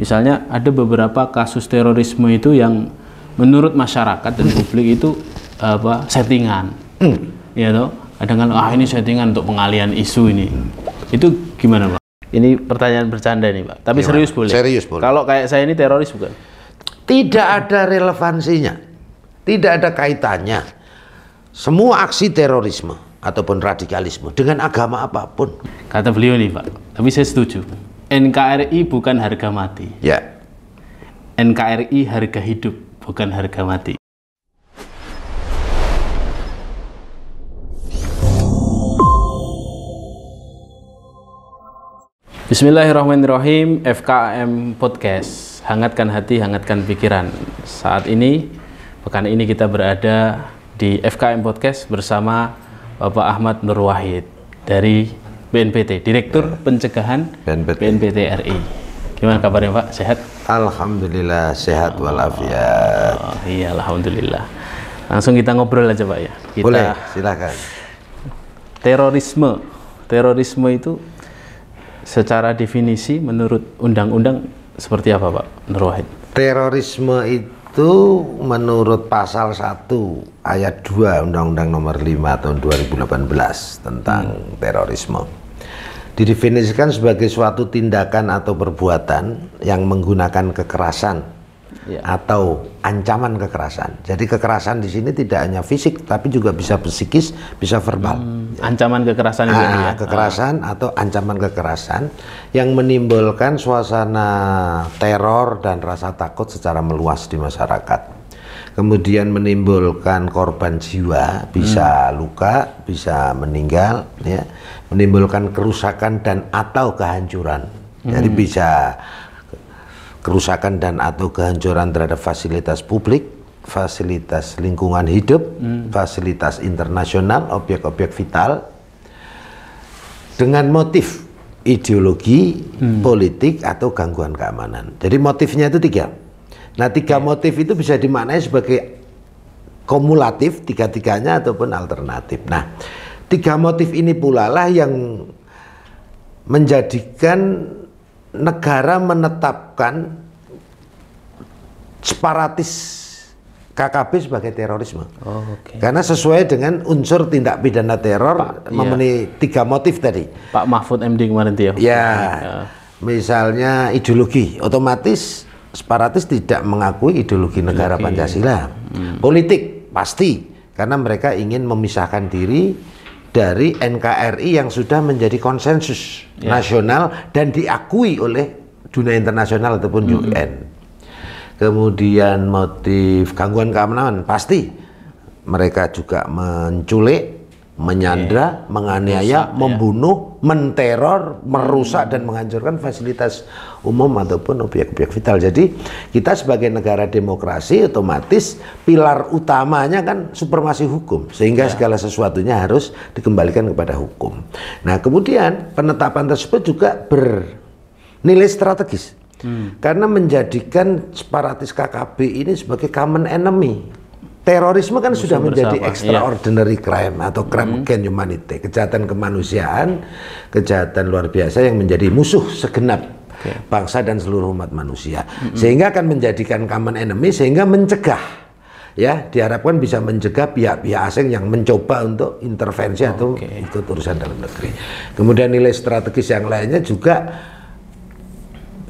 Misalnya ada beberapa kasus terorisme itu yang menurut masyarakat dan publik itu apa settingan. Ya toh, kadang-kadang kan, ah ini settingan untuk pengalian isu ini. Itu gimana, Pak? Ini pertanyaan bercanda nih, Pak. Tapi gimana? serius boleh. Serius boleh. Kalau kayak saya ini teroris bukan? Tidak ada relevansinya. Tidak ada kaitannya. Semua aksi terorisme ataupun radikalisme dengan agama apapun. Kata beliau nih, Pak. Tapi saya setuju. NKRI bukan harga mati. Ya. NKRI harga hidup, bukan harga mati. Bismillahirrahmanirrahim, FKM Podcast. Hangatkan hati, hangatkan pikiran. Saat ini, pekan ini kita berada di FKM Podcast bersama Bapak Ahmad Nur Wahid dari BNPT, Direktur ya. Pencegahan BNPT. BNPT RI. Gimana kabarnya Pak? Sehat? Alhamdulillah sehat walafiat. Oh, iya, alhamdulillah. Langsung kita ngobrol aja Pak ya. Kita... Boleh, silakan. Terorisme, terorisme itu secara definisi menurut undang-undang seperti apa Pak Nur Wahid? Terorisme itu itu menurut pasal 1 ayat 2 Undang-Undang Nomor 5 tahun 2018 tentang hmm. terorisme didefinisikan sebagai suatu tindakan atau perbuatan yang menggunakan kekerasan ya. atau ancaman kekerasan. Jadi kekerasan di sini tidak hanya fisik tapi juga bisa psikis, bisa verbal. Hmm ancaman kekerasan ah, ya? kekerasan ah. atau ancaman kekerasan yang menimbulkan suasana teror dan rasa takut secara meluas di masyarakat kemudian menimbulkan korban jiwa bisa hmm. luka bisa meninggal ya menimbulkan kerusakan dan atau kehancuran hmm. jadi bisa kerusakan dan atau kehancuran terhadap fasilitas publik fasilitas lingkungan hidup, hmm. fasilitas internasional, objek-objek vital dengan motif ideologi, hmm. politik atau gangguan keamanan. Jadi motifnya itu tiga. Nah tiga motif itu bisa dimaknai sebagai kumulatif tiga-tiganya ataupun alternatif. Nah tiga motif ini pula lah yang menjadikan negara menetapkan separatis KKB sebagai terorisme. Oh, okay. Karena sesuai dengan unsur tindak pidana teror Pak, iya. memenuhi iya. tiga motif tadi. Pak Mahfud MD kemarin dia. Ya? ya, ya, misalnya ideologi, otomatis separatis tidak mengakui ideologi negara okay. Pancasila. Hmm. Politik pasti, karena mereka ingin memisahkan diri dari NKRI yang sudah menjadi konsensus yeah. nasional dan diakui oleh dunia internasional ataupun hmm. UN kemudian motif gangguan keamanan pasti mereka juga menculik, menyandra, yeah. menganiaya, Rusak, iya. membunuh, ya. menteror, merusak hmm. dan menghancurkan fasilitas umum ataupun objek-objek vital. Jadi kita sebagai negara demokrasi otomatis pilar utamanya kan supremasi hukum sehingga yeah. segala sesuatunya harus dikembalikan kepada hukum. Nah, kemudian penetapan tersebut juga bernilai strategis Hmm. Karena menjadikan separatis KKB ini sebagai common enemy. Terorisme kan Musuh sudah bersama. menjadi iya. extraordinary yeah. crime atau crime hmm. against humanity, kejahatan kemanusiaan, kejahatan luar biasa yang menjadi musuh segenap okay. bangsa dan seluruh umat manusia. -hmm. Sehingga akan menjadikan common enemy sehingga mencegah ya diharapkan bisa mencegah pihak-pihak asing yang mencoba untuk intervensi oh, atau okay. ikut urusan dalam negeri. Kemudian nilai strategis yang lainnya juga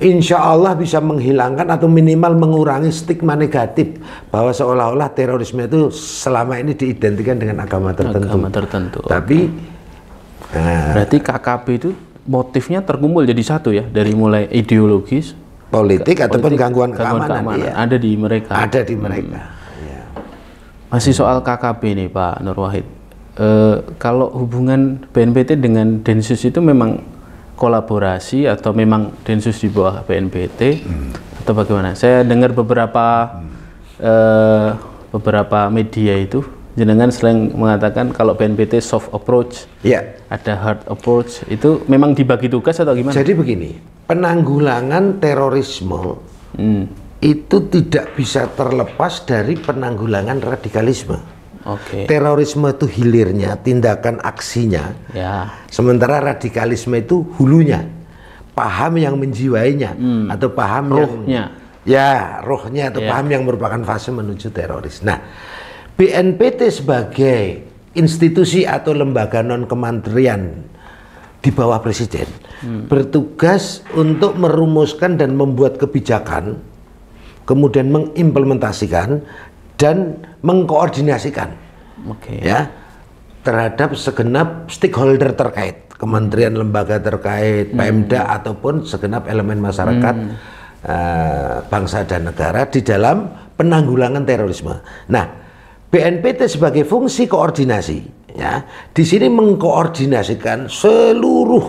insya Allah bisa menghilangkan atau minimal mengurangi stigma negatif bahwa seolah-olah terorisme itu selama ini diidentikan dengan agama tertentu. Agama tertentu. Tapi okay. nah, eh, berarti KKP itu motifnya terkumpul jadi satu ya dari mulai ideologis, politik ataupun politik, gangguan, gangguan keamanan, keamanan iya. ada di mereka. Ada di hmm. mereka. Hmm. Masih soal KKP nih Pak Nur Wahid. E, kalau hubungan BNPT dengan Densus itu memang kolaborasi atau memang Densus di bawah BNPT hmm. atau bagaimana? Saya dengar beberapa hmm. eh, beberapa media itu jenengan selain mengatakan kalau BNPT soft approach, ya. ada hard approach, itu memang dibagi tugas atau gimana? Jadi begini, penanggulangan terorisme hmm. itu tidak bisa terlepas dari penanggulangan radikalisme. Okay. Terorisme itu hilirnya, tindakan aksinya. Ya. Sementara radikalisme itu hulunya, paham yang menjiwainya hmm. atau paham rohnya. yang ya rohnya atau yeah. paham yang merupakan fase menuju teroris. Nah, BNPT sebagai institusi atau lembaga non kementerian di bawah presiden hmm. bertugas untuk merumuskan dan membuat kebijakan kemudian mengimplementasikan dan mengkoordinasikan okay. ya terhadap segenap stakeholder terkait kementerian lembaga terkait hmm. Pemda ataupun segenap elemen masyarakat hmm. uh, bangsa dan negara di dalam penanggulangan terorisme. Nah, BNPT sebagai fungsi koordinasi ya di sini mengkoordinasikan seluruh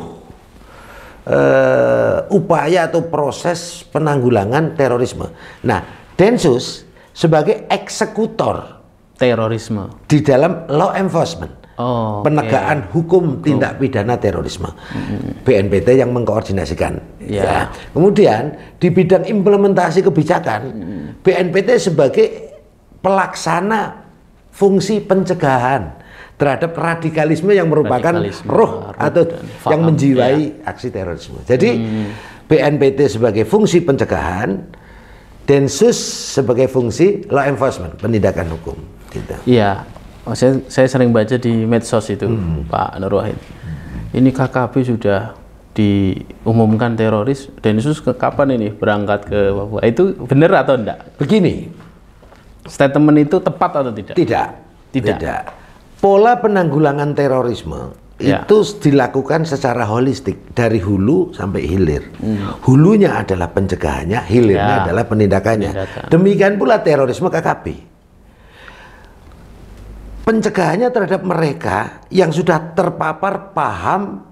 uh, upaya atau proses penanggulangan terorisme. Nah, Densus sebagai eksekutor terorisme di dalam law enforcement. Oh, penegakan hukum tindak pidana terorisme hmm. BNPT yang mengkoordinasikan. Yeah. Ya. Kemudian di bidang implementasi kebijakan hmm. BNPT sebagai pelaksana fungsi pencegahan terhadap radikalisme yang merupakan radikalisme, roh atau yang menjiwai ya. aksi terorisme. Jadi hmm. BNPT sebagai fungsi pencegahan Densus sebagai fungsi law enforcement, penindakan hukum. Tidak. Iya. Oh, saya, saya sering baca di medsos itu, hmm. Pak Nur Wahid. Ini KKB sudah diumumkan teroris. Densus ke kapan ini berangkat ke Papua? Itu benar atau enggak? Begini. Statement itu tepat atau tidak? Tidak. Tidak. tidak. Pola penanggulangan terorisme ya. itu dilakukan secara holistik dari hulu sampai hilir. Hmm. Hulunya adalah pencegahannya, hilirnya ya. adalah penindakannya. Penindakan. Demikian pula terorisme KKP. Pencegahannya terhadap mereka yang sudah terpapar paham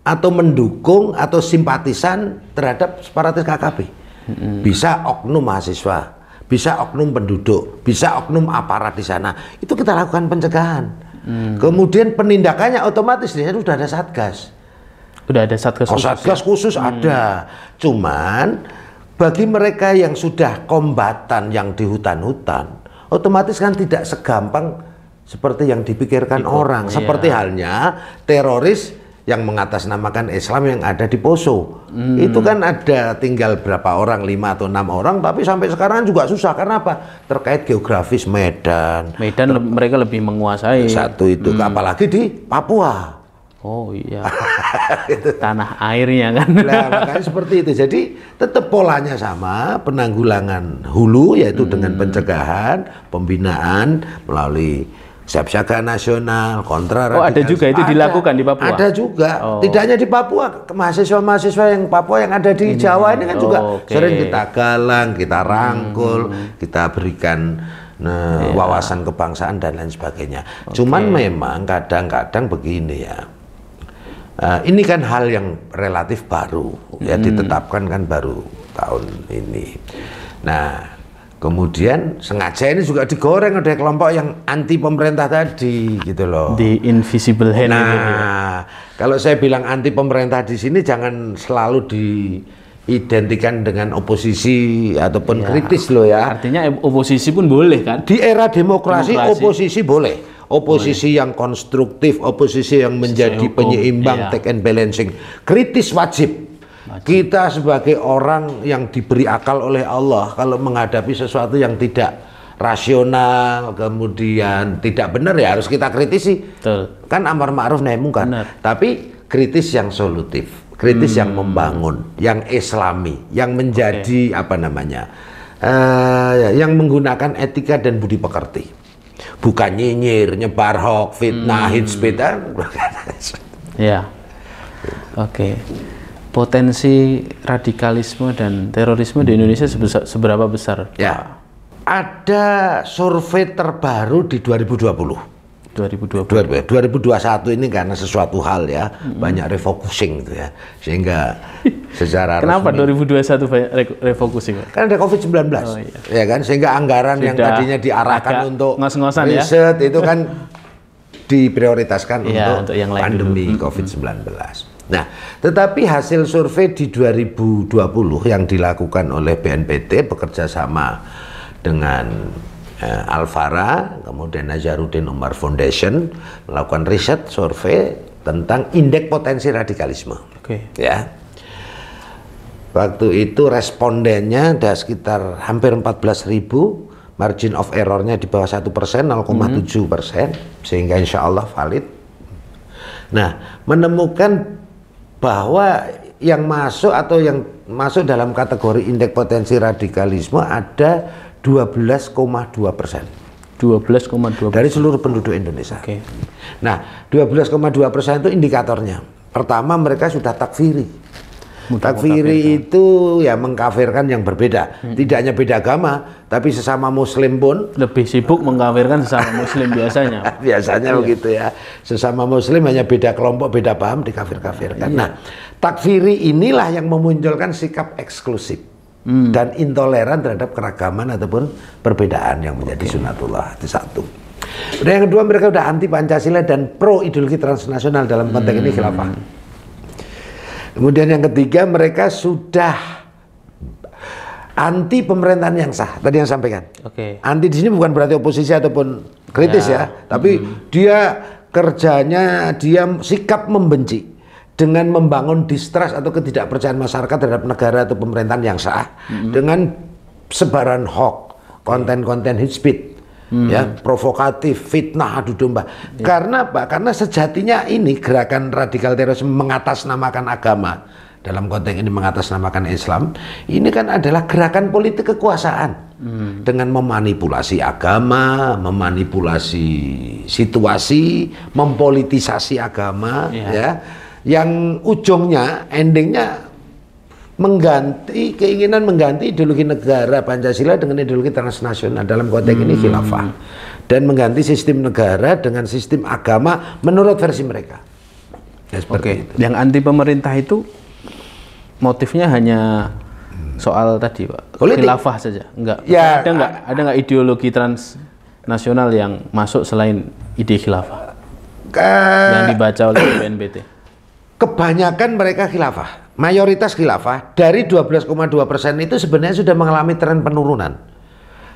atau mendukung atau simpatisan terhadap separatis KKP. Hmm. Bisa oknum mahasiswa, bisa oknum penduduk, bisa oknum aparat di sana. Itu kita lakukan pencegahan Hmm. Kemudian penindakannya otomatis di sana sudah ada satgas. Sudah ada satgas oh, Satgas ya? khusus hmm. ada. Cuman bagi mereka yang sudah kombatan yang di hutan-hutan, otomatis kan tidak segampang seperti yang dipikirkan Ikut, orang. Iya. Seperti halnya teroris yang mengatasnamakan Islam yang ada di Poso. Hmm. Itu kan ada tinggal berapa orang, lima atau enam orang, tapi sampai sekarang juga susah. Karena apa? Terkait geografis Medan. Medan ter- mereka lebih menguasai. Satu itu, hmm. apalagi di Papua. Oh iya, itu. tanah airnya kan. Nah, makanya seperti itu. Jadi tetap polanya sama, penanggulangan hulu yaitu hmm. dengan pencegahan, pembinaan melalui siap siaga nasional, kontra Oh, ada juga itu ada, dilakukan di Papua. Ada juga. Oh. Tidak hanya di Papua, mahasiswa-mahasiswa yang Papua yang ada di ini, Jawa ya. ini kan oh, juga okay. sering kita galang, kita rangkul, hmm. hmm. kita berikan nah, yeah. wawasan kebangsaan dan lain sebagainya. Okay. Cuman memang kadang-kadang begini ya. Uh, ini kan hal yang relatif baru, ya, hmm. ya ditetapkan kan baru tahun ini. Nah, Kemudian sengaja ini juga digoreng oleh kelompok yang anti pemerintah tadi gitu loh. Di invisible hand. Nah, kalau saya bilang anti pemerintah di sini jangan selalu diidentikan dengan oposisi ataupun ya, kritis loh ya. Artinya oposisi pun boleh kan? Di era demokrasi, demokrasi. oposisi boleh. Oposisi boleh. yang konstruktif, oposisi yang menjadi penyeimbang, iya. take and balancing. Kritis wajib kita sebagai orang yang diberi akal oleh Allah kalau menghadapi sesuatu yang tidak rasional, kemudian tidak benar ya harus kita kritisi. Betul. Kan amar ma'ruf nahi mungkar. Tapi kritis yang solutif, kritis hmm. yang membangun, yang islami, yang menjadi okay. apa namanya? Uh, yang menggunakan etika dan budi pekerti. Bukan nyinyir, nyebar hoax, fitnah, hmm. hate eh, Ya. Oke. Okay potensi radikalisme dan terorisme di Indonesia sebesar, seberapa besar? Ya. Ada survei terbaru di 2020. 2020. 2021 ini karena sesuatu hal ya, hmm. banyak refocusing gitu ya. Sehingga secara Kenapa resmi, 2021 banyak refocusing? Karena ada Covid-19. Oh, iya. Ya kan, sehingga anggaran Sudah yang tadinya diarahkan untuk ngos-ngosan ya. riset ya? itu kan diprioritaskan ya, untuk, untuk yang pandemi COVID-19. Hmm. Nah, tetapi hasil survei di 2020 yang dilakukan oleh BNPT bekerja sama dengan eh, Alvara, kemudian Najarudin Umar Foundation melakukan riset survei tentang indeks potensi radikalisme. Oke. Okay. Ya. Waktu itu respondennya ada sekitar hampir 14 ribu, margin of errornya di bawah satu persen, 0,7 persen, mm -hmm. sehingga insya Allah valid. Nah, menemukan bahwa yang masuk atau yang masuk dalam kategori indeks potensi radikalisme ada 12,2 persen. 12,2 dari seluruh penduduk Indonesia. Okay. Nah, 12,2 persen itu indikatornya. Pertama, mereka sudah takfiri. Takfiri itu ya mengkafirkan yang berbeda. Hmm. Tidak hanya beda agama, tapi sesama muslim pun lebih sibuk mengkafirkan sesama muslim biasanya. biasanya iya. begitu ya. Sesama muslim hanya beda kelompok, beda paham dikafir-kafirkan. Iya. Nah, takfiri inilah yang memunculkan sikap eksklusif hmm. dan intoleran terhadap keragaman ataupun perbedaan yang menjadi okay. sunatullah di satu. Dan yang kedua mereka sudah anti Pancasila dan pro ideologi transnasional dalam konteks hmm. ini khilafah. Kemudian yang ketiga mereka sudah anti pemerintahan yang sah. Tadi yang sampaikan. Oke. Okay. Anti di sini bukan berarti oposisi ataupun kritis ya, ya tapi hmm. dia kerjanya dia sikap membenci dengan membangun distrust atau ketidakpercayaan masyarakat terhadap negara atau pemerintahan yang sah mm -hmm. dengan sebaran hoax, konten-konten hate speech hmm. ya provokatif, fitnah adu domba. Ya. Karena apa? Karena sejatinya ini gerakan radikal terorisme mengatasnamakan agama dalam konteks ini mengatasnamakan Islam, ini kan adalah gerakan politik kekuasaan hmm. dengan memanipulasi agama, memanipulasi situasi, mempolitisasi agama, ya, ya yang ujungnya, endingnya mengganti keinginan mengganti ideologi negara Pancasila dengan ideologi transnasional dalam konteks hmm. ini khilafah dan mengganti sistem negara dengan sistem agama menurut versi mereka. Ya, Oke, okay. yang anti pemerintah itu motifnya hanya soal tadi pak Politik. khilafah saja enggak ya, ada enggak ada enggak ideologi transnasional yang masuk selain ide khilafah ke, yang dibaca oleh BNPT kebanyakan mereka khilafah mayoritas khilafah dari 12,2 persen itu sebenarnya sudah mengalami tren penurunan.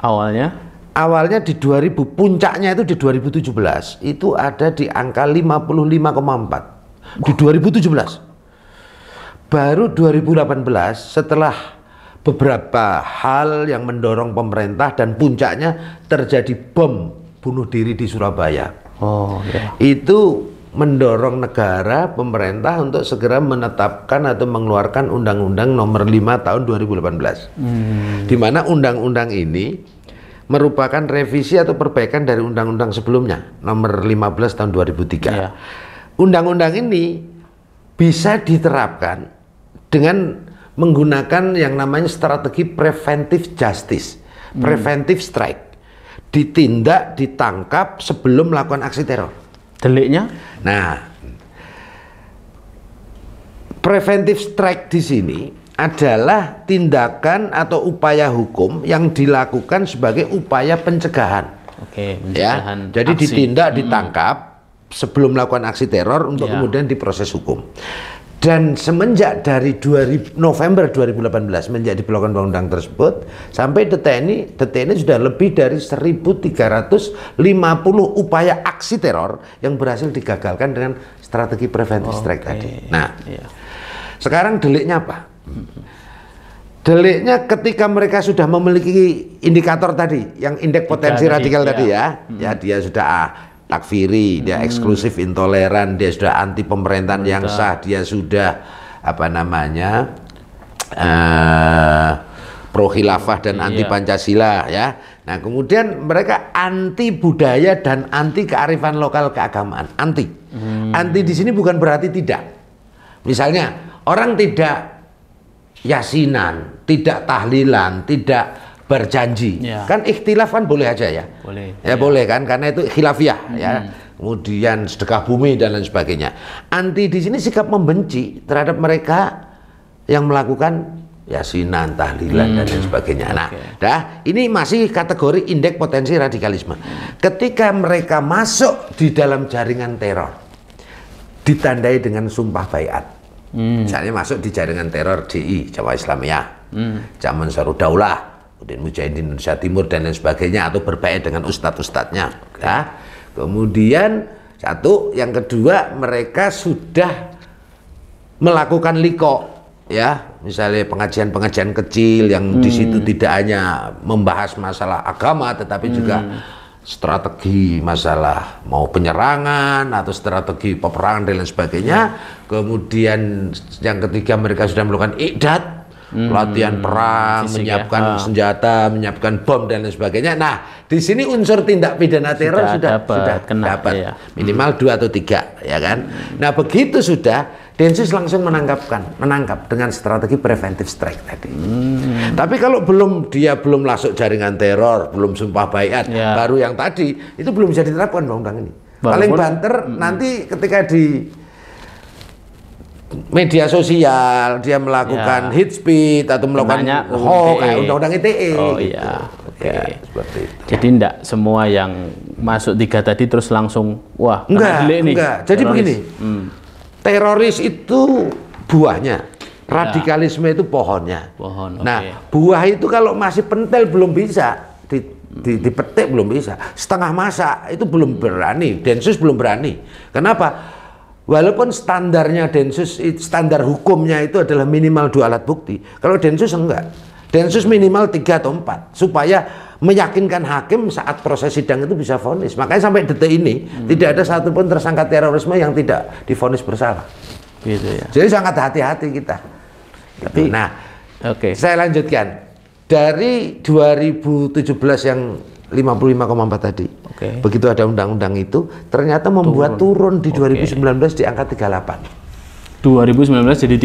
Awalnya? Awalnya di 2000 puncaknya itu di 2017 itu ada di angka 55,4 di 2017. Baru 2018 setelah beberapa hal yang mendorong pemerintah dan puncaknya terjadi bom bunuh diri di Surabaya. Oh, ya. Itu mendorong negara pemerintah untuk segera menetapkan atau mengeluarkan undang-undang nomor 5 tahun 2018. Hmm. Di mana undang-undang ini merupakan revisi atau perbaikan dari undang-undang sebelumnya nomor 15 tahun 2003. undang iya. Undang-undang ini bisa diterapkan dengan menggunakan yang namanya strategi preventive justice, hmm. preventive strike. Ditindak, ditangkap sebelum melakukan aksi teror. Deliknya? Nah, preventive strike di sini adalah tindakan atau upaya hukum yang dilakukan sebagai upaya pencegahan. Oke, ya, pencegahan. Ya, jadi aksi. ditindak, hmm. ditangkap hmm. sebelum melakukan aksi teror untuk ya. kemudian diproses hukum dan semenjak dari 2000, November 2018 menjadi pelakon undang-undang tersebut sampai detik ini detik ini sudah lebih dari 1350 upaya aksi teror yang berhasil digagalkan dengan strategi preventif okay. strike tadi. Nah, yeah. sekarang deliknya apa? Deliknya ketika mereka sudah memiliki indikator tadi, yang indeks potensi radikal iya. tadi, ya, ya, ya dia sudah takfiri, dia hmm. eksklusif, intoleran, dia sudah anti pemerintahan Mereka. yang sah, dia sudah apa namanya uh, eh, pro khilafah dan iya. anti pancasila ya. Nah kemudian mereka anti budaya dan anti kearifan lokal keagamaan, anti. Hmm. Anti di sini bukan berarti tidak. Misalnya orang tidak yasinan, tidak tahlilan, tidak berjanji. Ya. Kan ikhtilaf kan boleh aja ya. Boleh. Ya, ya. boleh kan karena itu khilafiyah ya. hmm. ya. Kemudian sedekah bumi dan lain sebagainya. Anti di sini sikap membenci terhadap mereka yang melakukan yasinan, tahlilan hmm. dan lain hmm. sebagainya. Nah, dah ini masih kategori indeks potensi radikalisme. Ketika mereka masuk di dalam jaringan teror ditandai dengan sumpah bayat Hmm. Misalnya masuk di jaringan teror DI Jawa Islamiyah. Hmm. Zaman Sarudaulah kemudian Mujahidin Indonesia Timur dan lain sebagainya atau berbaik dengan ustadz-ustadznya ya. kemudian satu yang kedua mereka sudah melakukan liko ya misalnya pengajian-pengajian kecil yang hmm. di situ tidak hanya membahas masalah agama tetapi hmm. juga strategi masalah mau penyerangan atau strategi peperangan dan lain sebagainya. Hmm. Kemudian yang ketiga mereka sudah melakukan idat hmm. pelatihan perang, Fisik ya. menyiapkan ya. senjata, menyiapkan bom dan lain sebagainya. Nah, di sini unsur tindak pidana teror sudah sudah dapat, sudah kena, dapat. Ya. minimal dua atau tiga, ya kan? Nah, begitu sudah Densus langsung menangkapkan, menangkap dengan strategi preventive strike tadi. Hmm. Tapi kalau belum dia belum masuk jaringan teror, belum sumpah bayat, ya. baru yang tadi itu belum bisa diterapkan undang-undang ini. Paling banter hmm. nanti ketika di media sosial dia melakukan ya. hate speech atau melakukan hoax kayak e. undang-undang ITE. E oh gitu. iya. Oke. itu. Jadi tidak semua yang masuk tiga tadi terus langsung wah enggak nih. enggak. Jadi teroris. begini. Hmm. Teroris itu buahnya. Radikalisme ya. itu pohonnya. Pohon. Okay. Nah, buah itu kalau masih pentel belum bisa di, di, hmm. dipetik belum bisa. Setengah masa itu belum berani, Densus belum berani. Kenapa? Walaupun standarnya Densus, standar hukumnya itu adalah minimal dua alat bukti. Kalau Densus enggak. Densus minimal tiga atau empat. Supaya meyakinkan hakim saat proses sidang itu bisa vonis. Makanya sampai detik ini hmm. tidak ada satupun tersangka terorisme yang tidak difonis bersalah. Gitu ya. Jadi sangat hati-hati kita. Gitu. Tapi, nah, oke. Okay. Saya lanjutkan. Dari 2017 yang 55,4 tadi Okay. Begitu ada undang-undang itu, ternyata membuat turun, turun di okay. 2019 di angka 38. 2019 jadi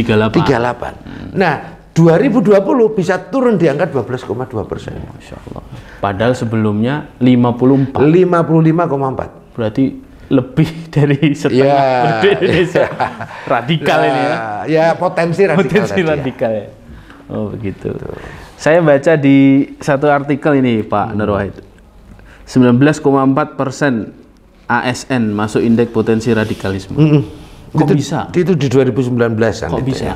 38. 38. Hmm. Nah, 2020 bisa turun di angka 12,2 persen. Masya Allah. Padahal sebelumnya 54. 55,4. Berarti lebih dari setengah ya, Indonesia. Ya. Radikal ya, ini ya. Ya potensi radikal. Potensi ya. radikal ya. ya. Oh begitu. Tuh. Saya baca di satu artikel ini Pak hmm. Nur 19,4 persen ASN masuk indeks potensi radikalisme. Mm -mm. Kok itu, bisa? Itu di 2019 an. Kok bisa? Ya.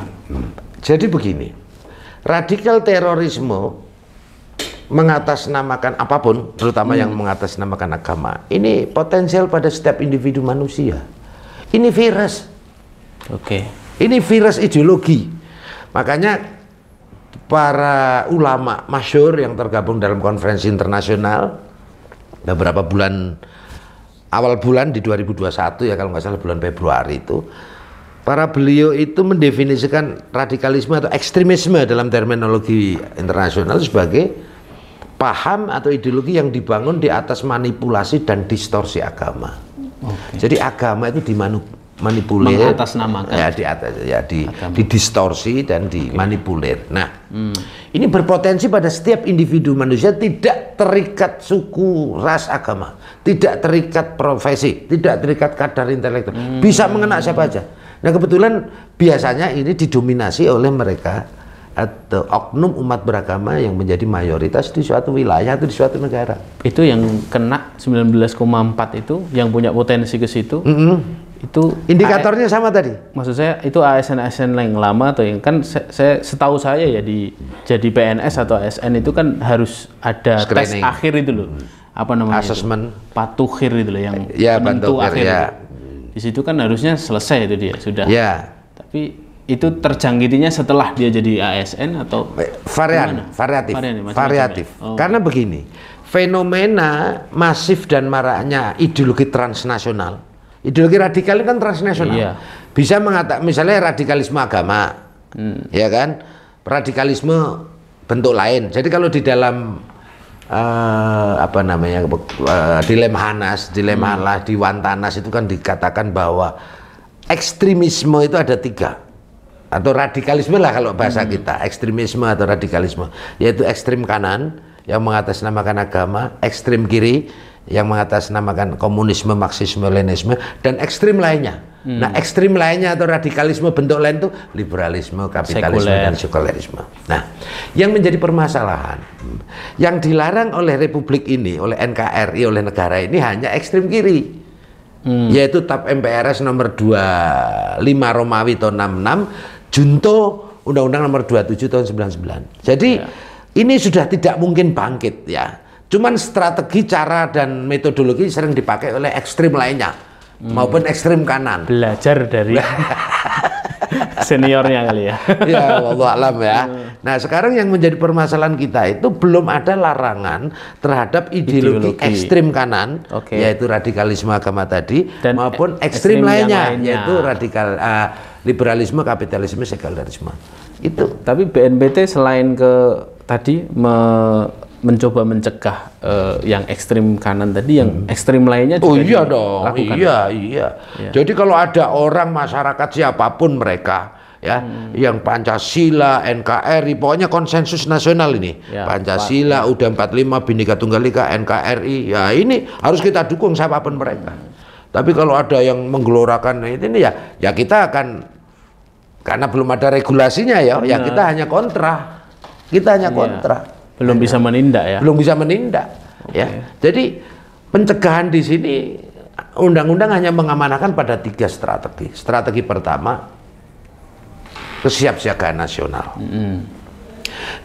Jadi begini, radikal terorisme mengatasnamakan apapun, terutama hmm. yang mengatasnamakan agama, ini potensial pada setiap individu manusia. Ini virus. Oke. Okay. Ini virus ideologi. Makanya para ulama masyur yang tergabung dalam konferensi internasional beberapa nah, bulan awal bulan di 2021 ya kalau nggak salah bulan Februari itu para beliau itu mendefinisikan radikalisme atau ekstremisme dalam terminologi internasional sebagai paham atau ideologi yang dibangun di atas manipulasi dan distorsi agama. Okay. Jadi agama itu dimanu, manipulir kan? ya di atas ya di Agama. didistorsi dan dimanipulir. Okay. Nah, hmm. ini berpotensi pada setiap individu manusia tidak terikat suku, ras, agama, tidak terikat profesi, tidak terikat kadar intelektual. Hmm. Bisa mengena siapa aja. Nah, kebetulan biasanya ini didominasi oleh mereka atau oknum umat beragama yang menjadi mayoritas di suatu wilayah atau di suatu negara. Itu yang kena 19,4 itu yang punya potensi ke situ. Mm -hmm itu indikatornya A e sama tadi maksud saya itu ASN ASN yang lama atau yang kan saya, saya setahu saya ya di jadi PNS atau ASN itu kan harus ada Screening. tes akhir itu loh apa namanya asesmen patuhir itu loh yang ya, penentu akhir ya. di situ kan harusnya selesai itu dia sudah ya. tapi itu terjangkitinya setelah dia jadi ASN atau varian gimana? variatif varian, macam variatif ya? oh. karena begini fenomena masif dan maraknya ideologi transnasional Ideologi radikal ini kan transnasional. Iya. Bisa mengatakan misalnya radikalisme agama, hmm. ya kan? Radikalisme bentuk lain. Jadi kalau di dalam uh, apa namanya uh, dilema Hanas, dilema hmm. lah di Wantanas itu kan dikatakan bahwa ekstremisme itu ada tiga atau radikalisme lah kalau bahasa hmm. kita ekstremisme atau radikalisme yaitu ekstrem kanan yang mengatasnamakan agama, ekstrem kiri yang mengatasnamakan komunisme, marxisme, leninisme dan ekstrem lainnya. Hmm. Nah, ekstrem lainnya atau radikalisme bentuk lain itu liberalisme, kapitalisme Sekuler. dan sekularisme. Nah, yang menjadi permasalahan yang dilarang oleh republik ini, oleh NKRI, oleh negara ini hanya ekstrem kiri. Hmm. Yaitu TAP MPRS nomor 25 Romawi tahun 66, Junto Undang-Undang nomor 27 tahun 99. Jadi ya. ini sudah tidak mungkin bangkit ya Cuman strategi, cara dan metodologi sering dipakai oleh ekstrim lainnya hmm. maupun ekstrim kanan. Belajar dari seniornya kali ya. ya, Allah alam ya. Hmm. Nah, sekarang yang menjadi permasalahan kita itu belum ada larangan terhadap ideologi, ideologi. ekstrim kanan, okay. yaitu radikalisme agama tadi, Dan maupun ekstrim, ekstrim lainnya, lainnya, yaitu radikal uh, liberalisme, kapitalisme, sekularisme. Itu. Tapi BNPT selain ke tadi me mencoba mencegah uh, yang ekstrem kanan tadi, yang hmm. ekstrim lainnya oh, juga Oh iya dong, lakukan. Iya, iya iya. Jadi kalau ada orang masyarakat siapapun mereka ya, hmm. yang Pancasila, NKRI, pokoknya konsensus nasional ini. Ya, Pancasila, Pak. udah 45, Bhinneka Tunggal Ika, NKRI, ya ini harus kita dukung siapapun mereka. Tapi kalau ada yang menggelorakan ini ya, ya kita akan karena belum ada regulasinya ya, ya Benar. ya kita hanya kontra, kita hanya iya. kontra. Ya belum bisa menindak ya belum bisa menindak okay. ya jadi pencegahan di sini undang-undang hanya mengamanakan pada tiga strategi strategi pertama kesiapsiagaan nasional mm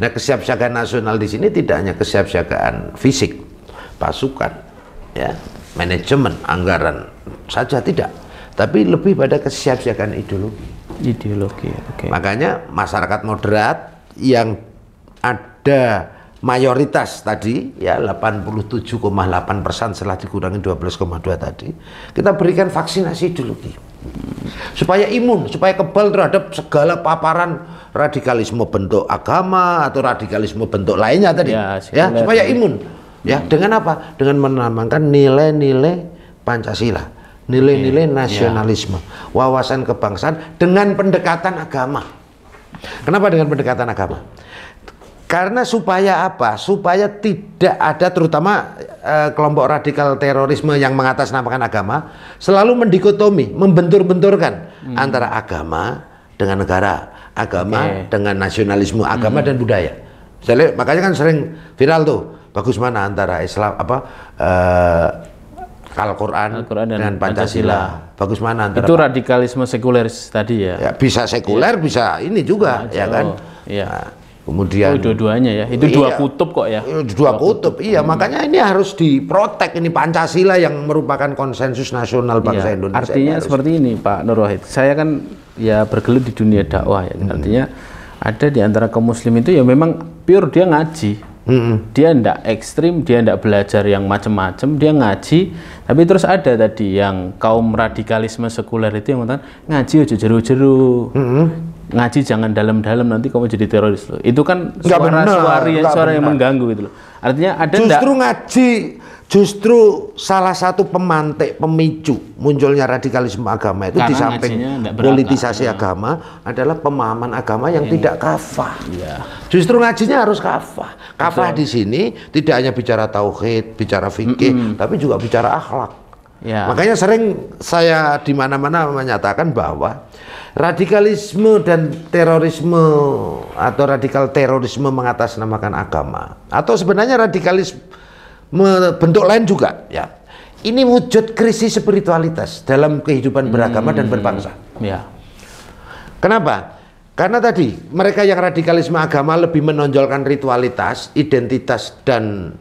nah kesiapsiagaan nasional di sini tidak hanya kesiapsiagaan fisik pasukan ya manajemen anggaran saja tidak tapi lebih pada kesiapsiagaan ideologi ideologi okay. makanya masyarakat moderat yang ada mayoritas tadi ya 87,8 persen setelah dikurangi 12,2 tadi kita berikan vaksinasi dulu Ki. supaya imun supaya kebal terhadap segala paparan radikalisme bentuk agama atau radikalisme bentuk lainnya tadi ya, ya supaya imun ya hmm. dengan apa dengan menambahkan nilai-nilai Pancasila nilai-nilai ya. nasionalisme ya. wawasan kebangsaan dengan pendekatan agama kenapa dengan pendekatan agama karena supaya apa? Supaya tidak ada terutama e, kelompok radikal terorisme yang mengatasnamakan agama selalu mendikotomi, membentur-benturkan hmm. antara agama dengan negara, agama okay. dengan nasionalisme, agama hmm. dan budaya. Jadi makanya kan sering viral tuh, bagus mana antara Islam apa eh, Al-Quran Al dan, dan Pancasila. Pancasila. Bagus mana antara Itu radikalisme sekuler tadi ya. ya bisa sekuler, ya. bisa ini juga, nah, ya kan. Iya. Nah, Kemudian oh, dua-duanya ya. Itu iya, dua kutub kok ya. Iya, dua, dua kutub. kutub. Iya, hmm. makanya ini harus diprotek ini Pancasila yang merupakan konsensus nasional iya. bangsa iya, Indonesia. Artinya harus. seperti ini, Pak Nur Wahid. Saya kan ya bergelut di dunia dakwah ya. Hmm. Artinya ada di antara kaum muslim itu ya memang pure dia ngaji. Hmm. Dia ndak ekstrim, dia ndak belajar yang macam-macam, dia ngaji. Tapi terus ada tadi yang kaum radikalisme sekuler itu yang ngaji ojo jeru-jeru. Hmm ngaji jangan dalam-dalam nanti kamu jadi teroris loh. Itu kan suara-suara yang, suara yang mengganggu gitu loh. Artinya ada Justru enggak? ngaji justru salah satu pemantik pemicu munculnya radikalisme agama itu di samping politisasi iya. agama adalah pemahaman agama yang Ini. Iya. tidak kafah. Ya. Justru ngajinya harus kafah. Kafah di sini tidak hanya bicara tauhid, bicara fikih, mm -mm. tapi juga bicara akhlak. Ya. Makanya sering saya di mana-mana menyatakan bahwa radikalisme dan terorisme atau radikal terorisme mengatasnamakan agama atau sebenarnya radikalisme bentuk lain juga ya ini wujud krisis spiritualitas dalam kehidupan beragama hmm, dan berbangsa ya kenapa karena tadi mereka yang radikalisme agama lebih menonjolkan ritualitas identitas dan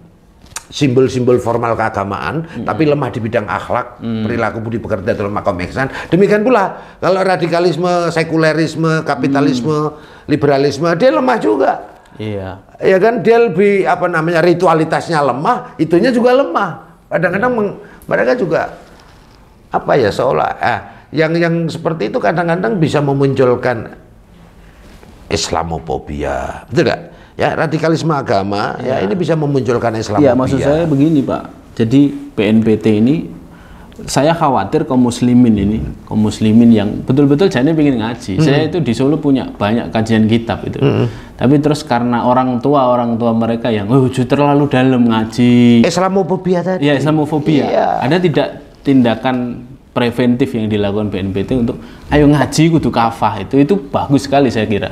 simbol-simbol formal keagamaan hmm. tapi lemah di bidang akhlak hmm. perilaku budi pekerja dalam makom eksan demikian pula kalau radikalisme sekulerisme kapitalisme hmm. liberalisme dia lemah juga iya ya kan dia lebih apa namanya ritualitasnya lemah itunya juga lemah kadang-kadang -hmm. mereka juga apa ya seolah eh, yang yang seperti itu kadang-kadang bisa memunculkan islamophobia betul gak? ya radikalisme agama ya, ya ini bisa memunculkan Islam. Iya, maksud ya. saya begini, Pak. Jadi PNPT ini saya khawatir kaum muslimin ini, kaum muslimin yang betul-betul jadi ingin ngaji. Hmm. Saya itu di Solo punya banyak kajian kitab itu. Hmm. Tapi terus karena orang tua orang tua mereka yang oh, terlalu dalam ngaji. Islamofobia tadi. Iya, Islamofobia. Iya. Ada tidak tindakan preventif yang dilakukan BNPT untuk ayo ngaji kudu kafah itu itu bagus sekali saya kira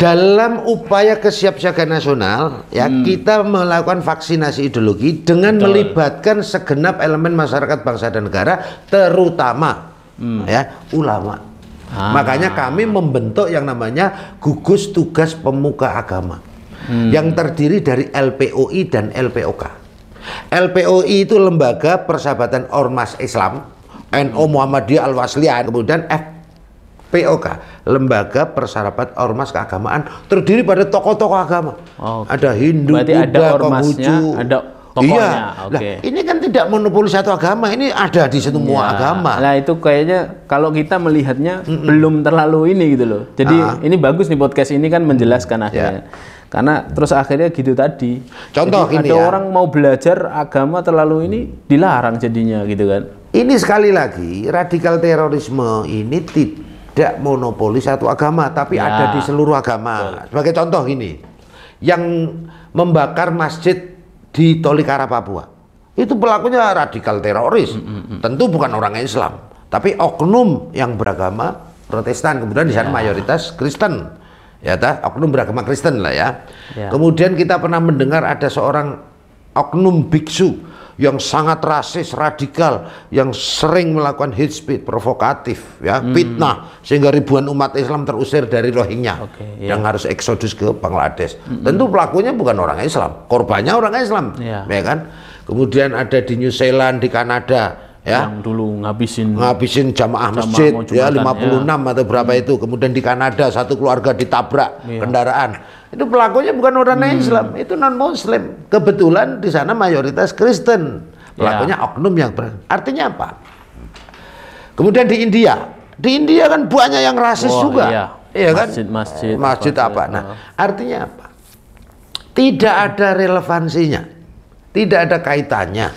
dalam upaya kesiapsiagaan nasional ya hmm. kita melakukan vaksinasi ideologi dengan Betul. melibatkan segenap elemen masyarakat bangsa dan negara terutama hmm. ya ulama. Ah. Makanya kami membentuk yang namanya gugus tugas pemuka agama hmm. yang terdiri dari LPOI dan LPOK. LPOI itu lembaga persahabatan ormas Islam NU NO Muhammadiyah Al Wasliyah kemudian F POK, Lembaga Persyaratan Ormas Keagamaan, terdiri pada tokoh-tokoh agama. Ada Hindu, Buddha, ada Konghucu. Ada tokohnya. Iya. Okay. Nah, ini kan tidak monopoli satu agama, ini ada di iya. semua ya. agama. Nah, itu kayaknya kalau kita melihatnya mm -mm. belum terlalu ini gitu loh. Jadi uh ini bagus nih podcast ini kan menjelaskan akhirnya. Yeah karena terus akhirnya gitu tadi contoh jadi, ada ya. orang mau belajar agama terlalu ini dilarang jadinya gitu kan ini sekali lagi radikal terorisme ini tidak tidak monopoli satu agama, tapi ya. ada di seluruh agama. Sebagai contoh ini yang membakar masjid di Tolikara Papua, itu pelakunya radikal teroris, mm -hmm. tentu bukan orang Islam, tapi oknum yang beragama Protestan, kemudian di sana ya. mayoritas Kristen, ya tah oknum beragama Kristen lah ya. ya. Kemudian kita pernah mendengar ada seorang oknum biksu yang sangat rasis radikal yang sering melakukan hate speech provokatif ya hmm. fitnah sehingga ribuan umat Islam terusir dari Rohingya okay, iya. yeah. yang harus eksodus ke Bangladesh hmm. tentu pelakunya bukan orang Islam korbannya orang Islam yeah. ya kan kemudian ada di New Zealand di Kanada ya yang dulu ngabisin ngabisin jamaah masjid jamaah ya 56 ya. atau berapa hmm. itu kemudian di Kanada satu keluarga ditabrak ya. kendaraan itu pelakunya bukan orang hmm. Islam itu non muslim kebetulan di sana mayoritas Kristen pelakunya ya. oknum yang ber... artinya apa kemudian di India di India kan banyak yang rasis oh, juga iya. Iya kan? Masjid-masjid. Masjid apa? Nah, ah. artinya apa? Tidak ada relevansinya. Tidak ada kaitannya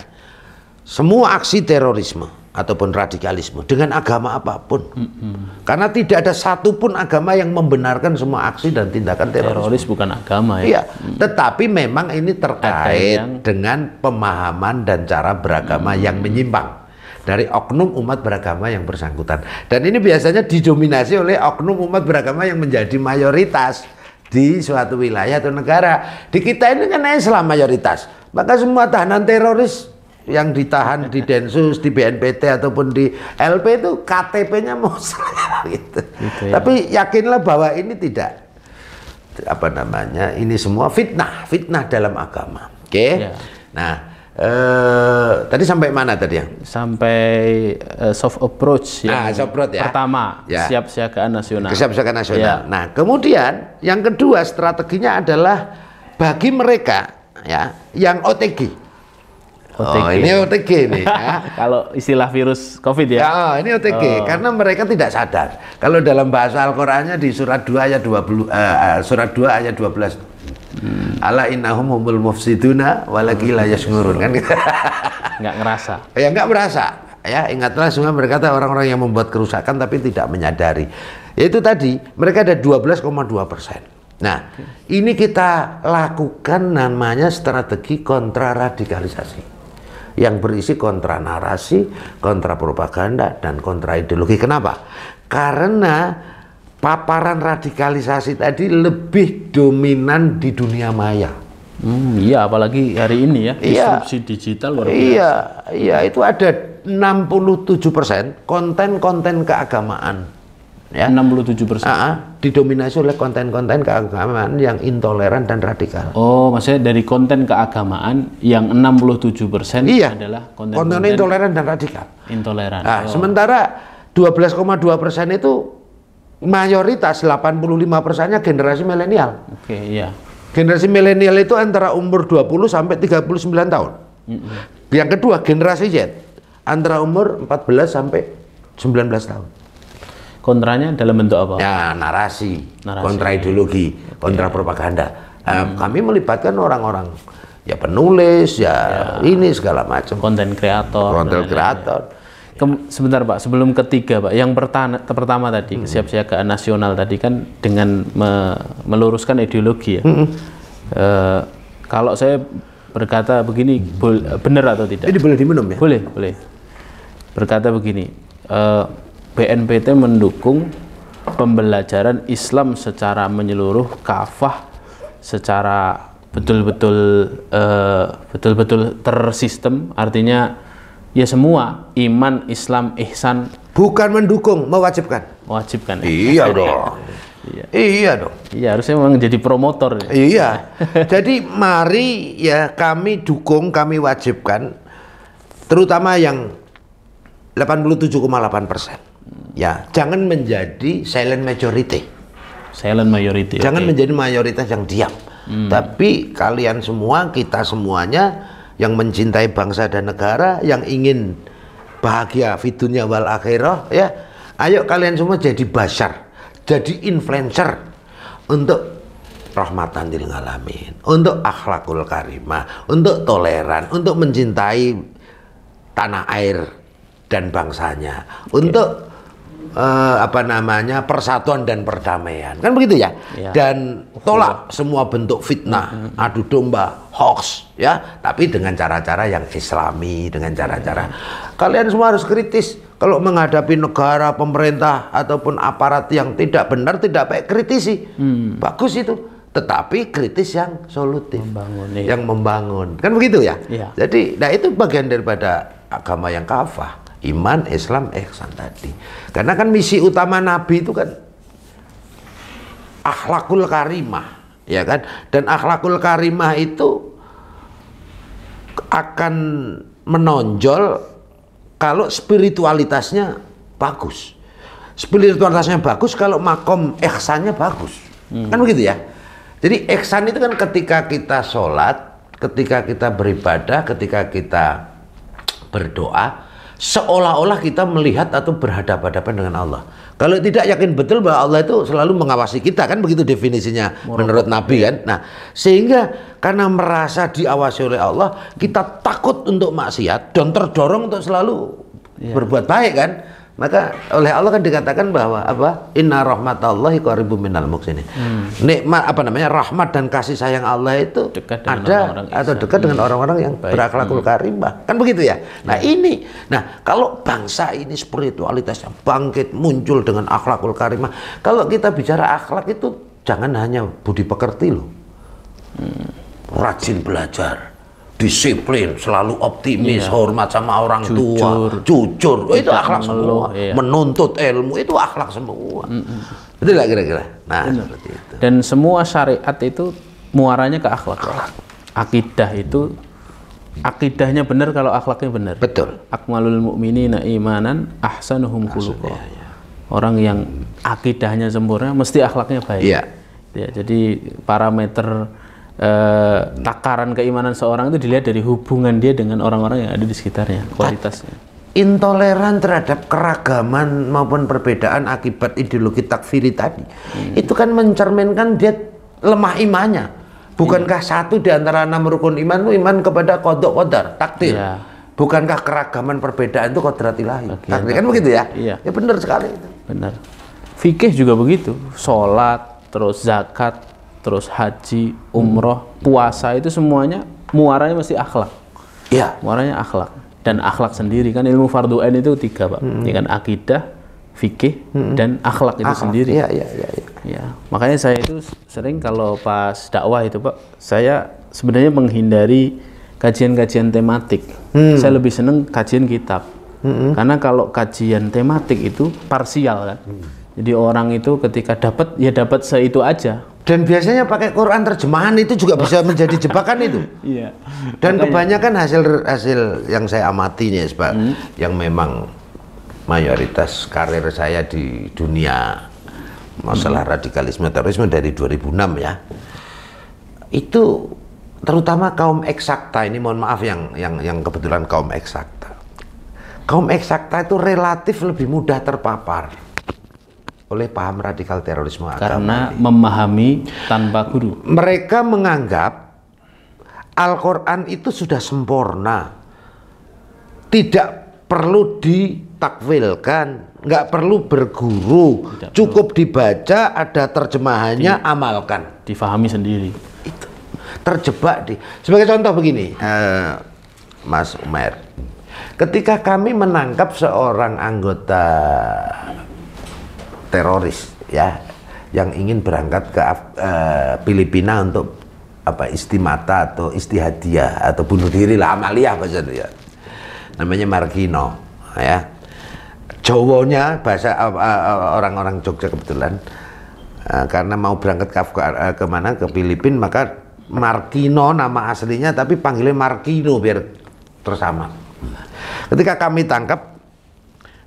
semua aksi terorisme ataupun radikalisme dengan agama apapun. Mm -hmm. Karena tidak ada satupun agama yang membenarkan semua aksi dan tindakan terorisme. Teroris bukan agama ya. Iya, mm tetapi memang ini terkait yang... dengan pemahaman dan cara beragama mm yang menyimpang dari oknum umat beragama yang bersangkutan. Dan ini biasanya didominasi oleh oknum umat beragama yang menjadi mayoritas di suatu wilayah atau negara. Di kita ini kan Islam mayoritas. Maka semua tahanan teroris yang ditahan di Densus, di BNPT ataupun di LP itu KTP-nya muslim gitu. gitu ya. Tapi yakinlah bahwa ini tidak apa namanya ini semua fitnah, fitnah dalam agama. Oke. Okay? Ya. Nah, eh, tadi sampai mana tadi ya? Sampai eh, soft approach ya. Nah, soft approach ya. Pertama, ya. siap siagaan nasional. Siap siagaan nasional. Ya. Nah, kemudian yang kedua strateginya adalah bagi mereka ya yang OTG OTG. Oh, ini OTG nih. Ya. kalau istilah virus COVID ya. Oh, ini OTG oh. karena mereka tidak sadar. Kalau dalam bahasa Al-Qur'annya di surat 2 ayat 20 uh, eh, eh, surat 2 ayat 12 hmm. ala innahum humul mufsiduna la yasngurun kan nggak ngerasa ya nggak merasa ya ingatlah semua berkata orang-orang yang membuat kerusakan tapi tidak menyadari itu tadi mereka ada 12,2 persen nah ini kita lakukan namanya strategi kontra radikalisasi yang berisi kontra narasi, kontra propaganda, dan kontra ideologi. Kenapa? Karena paparan radikalisasi tadi lebih dominan di dunia maya. Hmm, iya, apalagi hari ini ya, iya. disrupsi iya, digital luar biasa. Iya, iya, itu ada 67% konten-konten keagamaan ya 67 persen uh, didominasi oleh konten-konten keagamaan yang intoleran dan radikal oh maksudnya dari konten keagamaan yang 67 persen iya, adalah konten, konten, konten intoleran dan radikal intoleran nah, oh. sementara 12,2 persen itu mayoritas 85 persennya generasi milenial oke okay, iya generasi milenial itu antara umur 20 sampai 39 tahun mm -hmm. yang kedua generasi Z antara umur 14 sampai 19 tahun Kontranya dalam bentuk apa? Ya, narasi, narasi. kontra ideologi, kontra propaganda. Eh, hmm. Uh, kami melibatkan orang-orang ya penulis, ya, ya. ini segala macam. Konten kreator. Konten nah, kreator. Ya. Ke, sebentar Pak, sebelum ketiga Pak, yang pertama, pertama tadi hmm. kesiapsiagaan nasional tadi kan dengan me, meluruskan ideologi ya. Hmm. E, kalau saya berkata begini, benar atau tidak? Ini boleh diminum ya? Boleh, boleh. Berkata begini, e, BNPT mendukung pembelajaran Islam secara menyeluruh kafah secara betul-betul betul eh, betul-betul tersistem artinya ya semua iman Islam ihsan bukan mendukung mewajibkan mewajibkan ya? iya dong Iya. iya dong. Iya harusnya memang jadi promotor. Ya. Iya. jadi mari ya kami dukung, kami wajibkan, terutama yang 87,8 persen. Ya, jangan menjadi silent majority. Silent majority. Jangan okay. menjadi mayoritas yang diam. Hmm. Tapi kalian semua, kita semuanya yang mencintai bangsa dan negara, yang ingin bahagia fitunya wal akhirah ya. Ayo kalian semua jadi basar jadi influencer untuk rahmatan lil ngalamin, untuk akhlakul karimah, untuk toleran, untuk mencintai tanah air dan bangsanya, okay. untuk eh, apa namanya persatuan dan perdamaian kan begitu ya, ya. dan tolak semua bentuk fitnah hmm. adu domba hoax ya tapi dengan cara-cara yang islami dengan cara-cara hmm. kalian semua harus kritis kalau menghadapi negara pemerintah ataupun aparat yang tidak benar tidak baik kritisi hmm. bagus itu tetapi kritis yang solutif membangun, iya. yang membangun kan begitu ya? ya jadi nah itu bagian daripada agama yang kafah iman, Islam, ihsan tadi. Karena kan misi utama Nabi itu kan akhlakul karimah, ya kan? Dan akhlakul karimah itu akan menonjol kalau spiritualitasnya bagus. Spiritualitasnya bagus kalau makom ihsannya bagus. Hmm. Kan begitu ya? Jadi ihsan itu kan ketika kita sholat, ketika kita beribadah, ketika kita berdoa, seolah-olah kita melihat atau berhadapan-hadapan dengan Allah. Kalau tidak yakin betul bahwa Allah itu selalu mengawasi kita kan begitu definisinya Murah. menurut Nabi kan. Nah, sehingga karena merasa diawasi oleh Allah, kita takut untuk maksiat dan terdorong untuk selalu ya. berbuat baik kan. Maka oleh Allah kan dikatakan bahwa apa? Inna rahmatallahi qaribum minal muksinin. Hmm. Nikmat apa namanya? rahmat dan kasih sayang Allah itu dekat ada orang -orang atau dekat dengan hmm. orang-orang yang berakhlakul hmm. karimah. Kan begitu ya? Nah, hmm. ini. Nah, kalau bangsa ini spiritualitasnya bangkit muncul dengan akhlakul karimah. Kalau kita bicara akhlak itu jangan hanya budi pekerti loh. Hmm. Rajin belajar disiplin, selalu optimis, iya. hormat sama orang jujur. tua, jujur. Oh, itu akhlak semua. Iya. Menuntut ilmu itu akhlak semua. Mm -mm. Betul nggak kira-kira? Nah, Benar. seperti itu. Dan semua syariat itu muaranya ke akhlak. akhlak. Akidah itu akidahnya benar kalau akhlaknya benar. Betul. Akmalul mukminina imanan ahsanuhum khuluqa. Ya, ya. Orang yang akidahnya sempurna mesti akhlaknya baik. Iya. Ya, jadi parameter eh, takaran keimanan seorang itu dilihat dari hubungan dia dengan orang-orang yang ada di sekitarnya, kualitasnya. Intoleran terhadap keragaman maupun perbedaan akibat ideologi takfiri tadi, hmm. itu kan mencerminkan dia lemah imannya. Bukankah hmm. satu di antara enam rukun iman itu iman kepada kodok kodar, takdir? Ya. Bukankah keragaman perbedaan itu kodrat ilahi? Okay, takdir kan begitu ya? Iya. Ya benar sekali Benar. Fikih juga begitu, sholat, terus zakat, terus haji, umroh, hmm. puasa itu semuanya muaranya mesti akhlak. Iya. Muaranya akhlak. Dan akhlak sendiri kan ilmu fardhu ain itu tiga pak, hmm. ya kan akidah, fikih hmm. dan akhlak itu akhlak. sendiri. Iya iya iya. Ya. ya makanya saya itu sering kalau pas dakwah itu pak, saya sebenarnya menghindari kajian-kajian tematik. Hmm. Saya lebih seneng kajian kitab. Hmm. Karena kalau kajian tematik itu parsial kan. Hmm jadi orang itu ketika dapat ya dapat seitu aja. Dan biasanya pakai Quran terjemahan itu juga bisa menjadi jebakan itu. Iya. Dan Makanya. kebanyakan hasil hasil yang saya amati nih Pak, hmm. yang memang mayoritas karir saya di dunia masalah hmm. radikalisme terorisme dari 2006 ya. Itu terutama kaum eksakta ini mohon maaf yang yang yang kebetulan kaum eksakta. Kaum eksakta itu relatif lebih mudah terpapar oleh paham radikal terorisme karena memahami tanpa guru. Mereka menganggap Al-Qur'an itu sudah sempurna. Tidak perlu ditakwilkan, nggak perlu berguru, Tidak cukup perlu. dibaca, ada terjemahannya, Di, amalkan. Difahami sendiri. Itu terjebak di. Sebagai contoh begini, uh, Mas Umar. ketika kami menangkap seorang anggota teroris ya yang ingin berangkat ke uh, Filipina untuk apa istimata atau istihadiah atau bunuh diri lah amalia bahasa ya. namanya Margino ya Jawonya bahasa eh, eh, orang-orang uh, uh, Jogja kebetulan uh, karena mau berangkat ke Afga, mana ke Filipina maka Martino nama aslinya tapi panggilnya Markino biar tersama ketika kami tangkap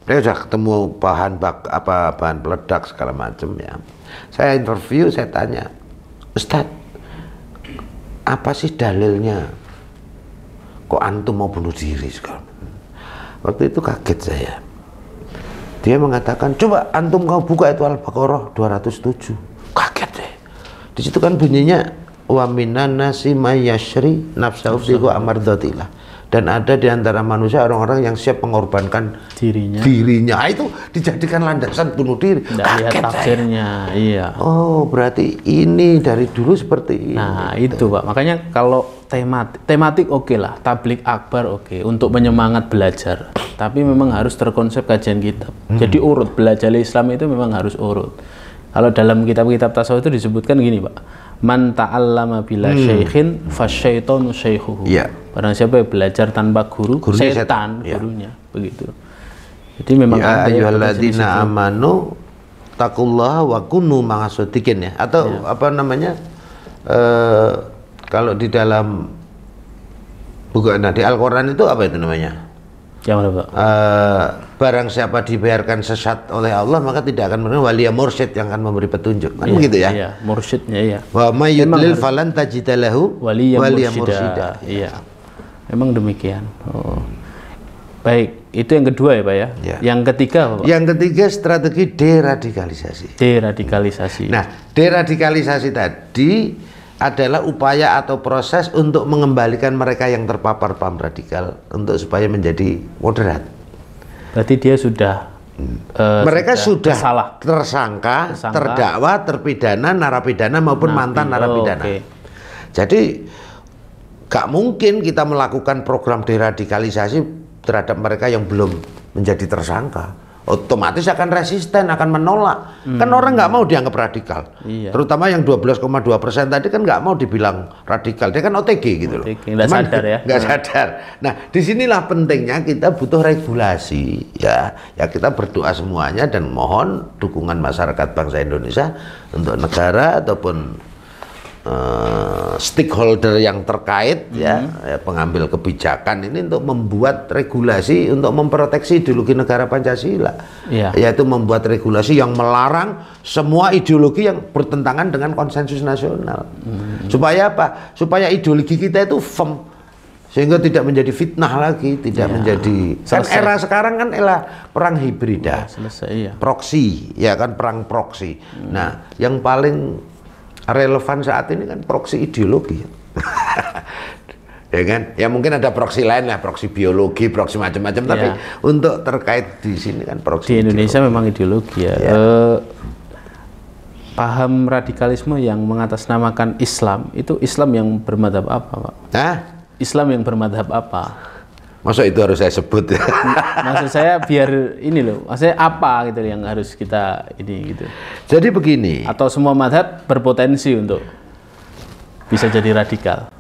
Beliau sudah ketemu bahan bak, apa bahan peledak segala macam ya. Saya interview, saya tanya, Ustad, apa sih dalilnya? Kok antum mau bunuh diri segala Waktu itu kaget saya. Dia mengatakan, coba antum kau buka itu Al-Baqarah 207. Kaget deh. Di situ kan bunyinya, wa minan nasi mayyashri nafsahu amar amardatilah dan ada di antara manusia orang-orang yang siap mengorbankan dirinya. Dirinya ah, itu dijadikan landasan bunuh diri. lihat tafsirnya, saya. iya. Oh, berarti ini dari dulu seperti ini. Nah, itu Pak. Makanya kalau tematik tematik oke okay lah, tablik akbar oke okay, untuk menyemangat belajar. Tapi memang harus terkonsep kajian kitab. Hmm. Jadi urut belajar Islam itu memang harus urut. Kalau dalam kitab-kitab tasawuf itu disebutkan gini, Pak man ta'allama bila hmm. syekhin fasyaitonu syaikhuhu. Ya. Barang siapa yang belajar tanpa guru, guru setan, setan iya. gurunya. Begitu. Jadi memang ya, ada ayyuhalladzina amanu taqullaha wa kunu ma'asadiqin ya atau ya. apa namanya? Uh, kalau di dalam buku nah, di Al-Qur'an itu apa itu namanya? Ya, Pak. Uh, barang siapa dibiarkan sesat oleh Allah maka tidak akan menerima waliya mursyid yang akan memberi petunjuk. Kan iya, begitu ya? Iya, mursyidnya iya. Wa may yudlil falan tajidalahu Wali ya waliya mursyida. Iya. Ya. Memang demikian. Oh. Baik, itu yang kedua ya, Pak ya. ya. Yang ketiga, Pak. Yang ketiga strategi deradikalisasi. Deradikalisasi. Nah, deradikalisasi tadi adalah upaya atau proses untuk mengembalikan mereka yang terpapar paham radikal untuk supaya menjadi moderat. Berarti dia sudah Uh, mereka sudah, sudah tersangka, tersangka, terdakwa, terpidana, narapidana maupun Nabi. mantan narapidana. Oh, okay. Jadi gak mungkin kita melakukan program deradikalisasi terhadap mereka yang belum menjadi tersangka otomatis akan resisten, akan menolak. Kan hmm. Kan orang nggak mau dianggap radikal. Iya. Terutama yang 12,2 persen tadi kan nggak mau dibilang radikal. Dia kan OTG gitu OTG. loh. Nggak sadar ya. Nggak hmm. sadar. Nah, disinilah pentingnya kita butuh regulasi. Ya, ya kita berdoa semuanya dan mohon dukungan masyarakat bangsa Indonesia untuk negara ataupun Eh, stakeholder yang terkait mm-hmm. ya, hmm. eh, pengambil kebijakan ini untuk membuat regulasi untuk memproteksi ideologi negara Pancasila yeah. yaitu membuat regulasi yang melarang semua ideologi yang bertentangan dengan konsensus nasional mm-hmm. supaya apa supaya ideologi kita itu firm sehingga tidak menjadi fitnah lagi, tidak yeah. menjadi kan selesai. kan era sekarang kan era perang hibrida, iya, selesai, ya proksi, ya kan perang proksi. Hmm. Nah, yang paling relevan saat ini kan proksi ideologi. ya kan? Ya mungkin ada proksi lain lah, proksi biologi, proksi macam-macam. Ya. Tapi untuk terkait di sini kan proksi. Di Indonesia ideologi. memang ideologi ya. ya. Uh, paham radikalisme yang mengatasnamakan Islam itu Islam yang bermadhab apa, Pak? Hah? Islam yang bermadhab apa? Masa itu harus saya sebut ya? Maksud saya biar ini loh, maksudnya apa gitu yang harus kita ini gitu. Jadi begini. Atau semua madhab berpotensi untuk bisa jadi radikal.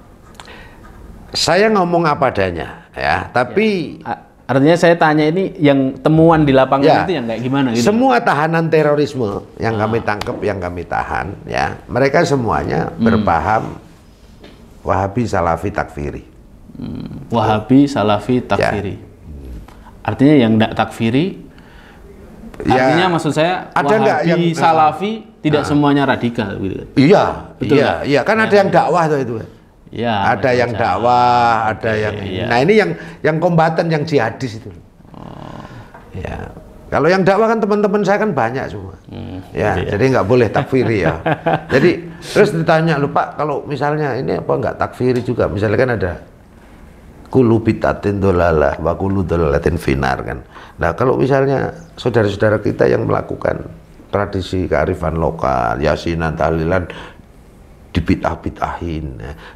Saya ngomong apa adanya ya, tapi ya. Artinya saya tanya ini yang temuan di lapangan ya, itu yang kayak gimana gitu. Semua tahanan terorisme yang ah. kami tangkap, yang kami tahan ya, mereka semuanya hmm. berpaham Wahabi, Salafi, Takfiri hmm, Wahabi, Salafi, ya. Takfiri. Ya. Artinya yang tidak Takfiri, artinya maksud saya ada Wahabi, yang, Salafi tidak ah. semuanya radikal. Gitu. Iya, iya, iya, kan? iya. Kan ya, ada yang dakwah itu. itu. Ya, ada yang cara. dakwah, ada ya, yang. Ya. Nah ini yang yang kombatan, yang jihadis itu. Oh, ya. Kalau yang dakwah kan teman-teman saya kan banyak semua. Hmm, ya, iya. jadi nggak boleh takfiri ya. jadi terus ditanya lupa kalau misalnya ini apa nggak takfiri juga? Misalnya kan ada kulu bitatin dolalah wa kulu dolalatin finar kan nah kalau misalnya saudara-saudara kita yang melakukan tradisi kearifan lokal yasinan tahlilan dibitah-bitahin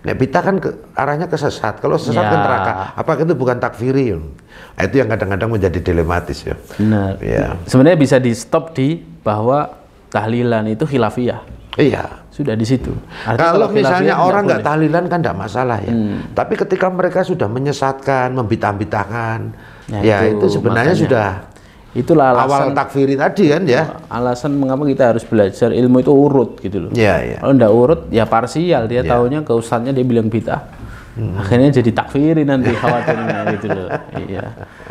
nah bitah kan ke, arahnya kesesat, kalau sesat kan ya. kan neraka apa itu bukan takfiri ya. nah, itu yang kadang-kadang menjadi dilematis ya benar ya. sebenarnya bisa di stop di bahwa tahlilan itu khilafiyah iya sudah di situ. kalau, kalau misalnya orang nggak tahlilan kan nggak masalah ya. Hmm. Tapi ketika mereka sudah menyesatkan, membitah-bitahkan, ya, ya itu, itu sebenarnya makanya. sudah itulah alasan awal takfiri tadi kan ya. Alasan mengapa kita harus belajar ilmu itu urut gitu loh. Ya, ya. Kalau nggak urut ya parsial dia ya. tahunya ke ustadznya dia bilang bitah. Hmm. Akhirnya jadi takfiri nanti khawatirnya gitu loh. Iya.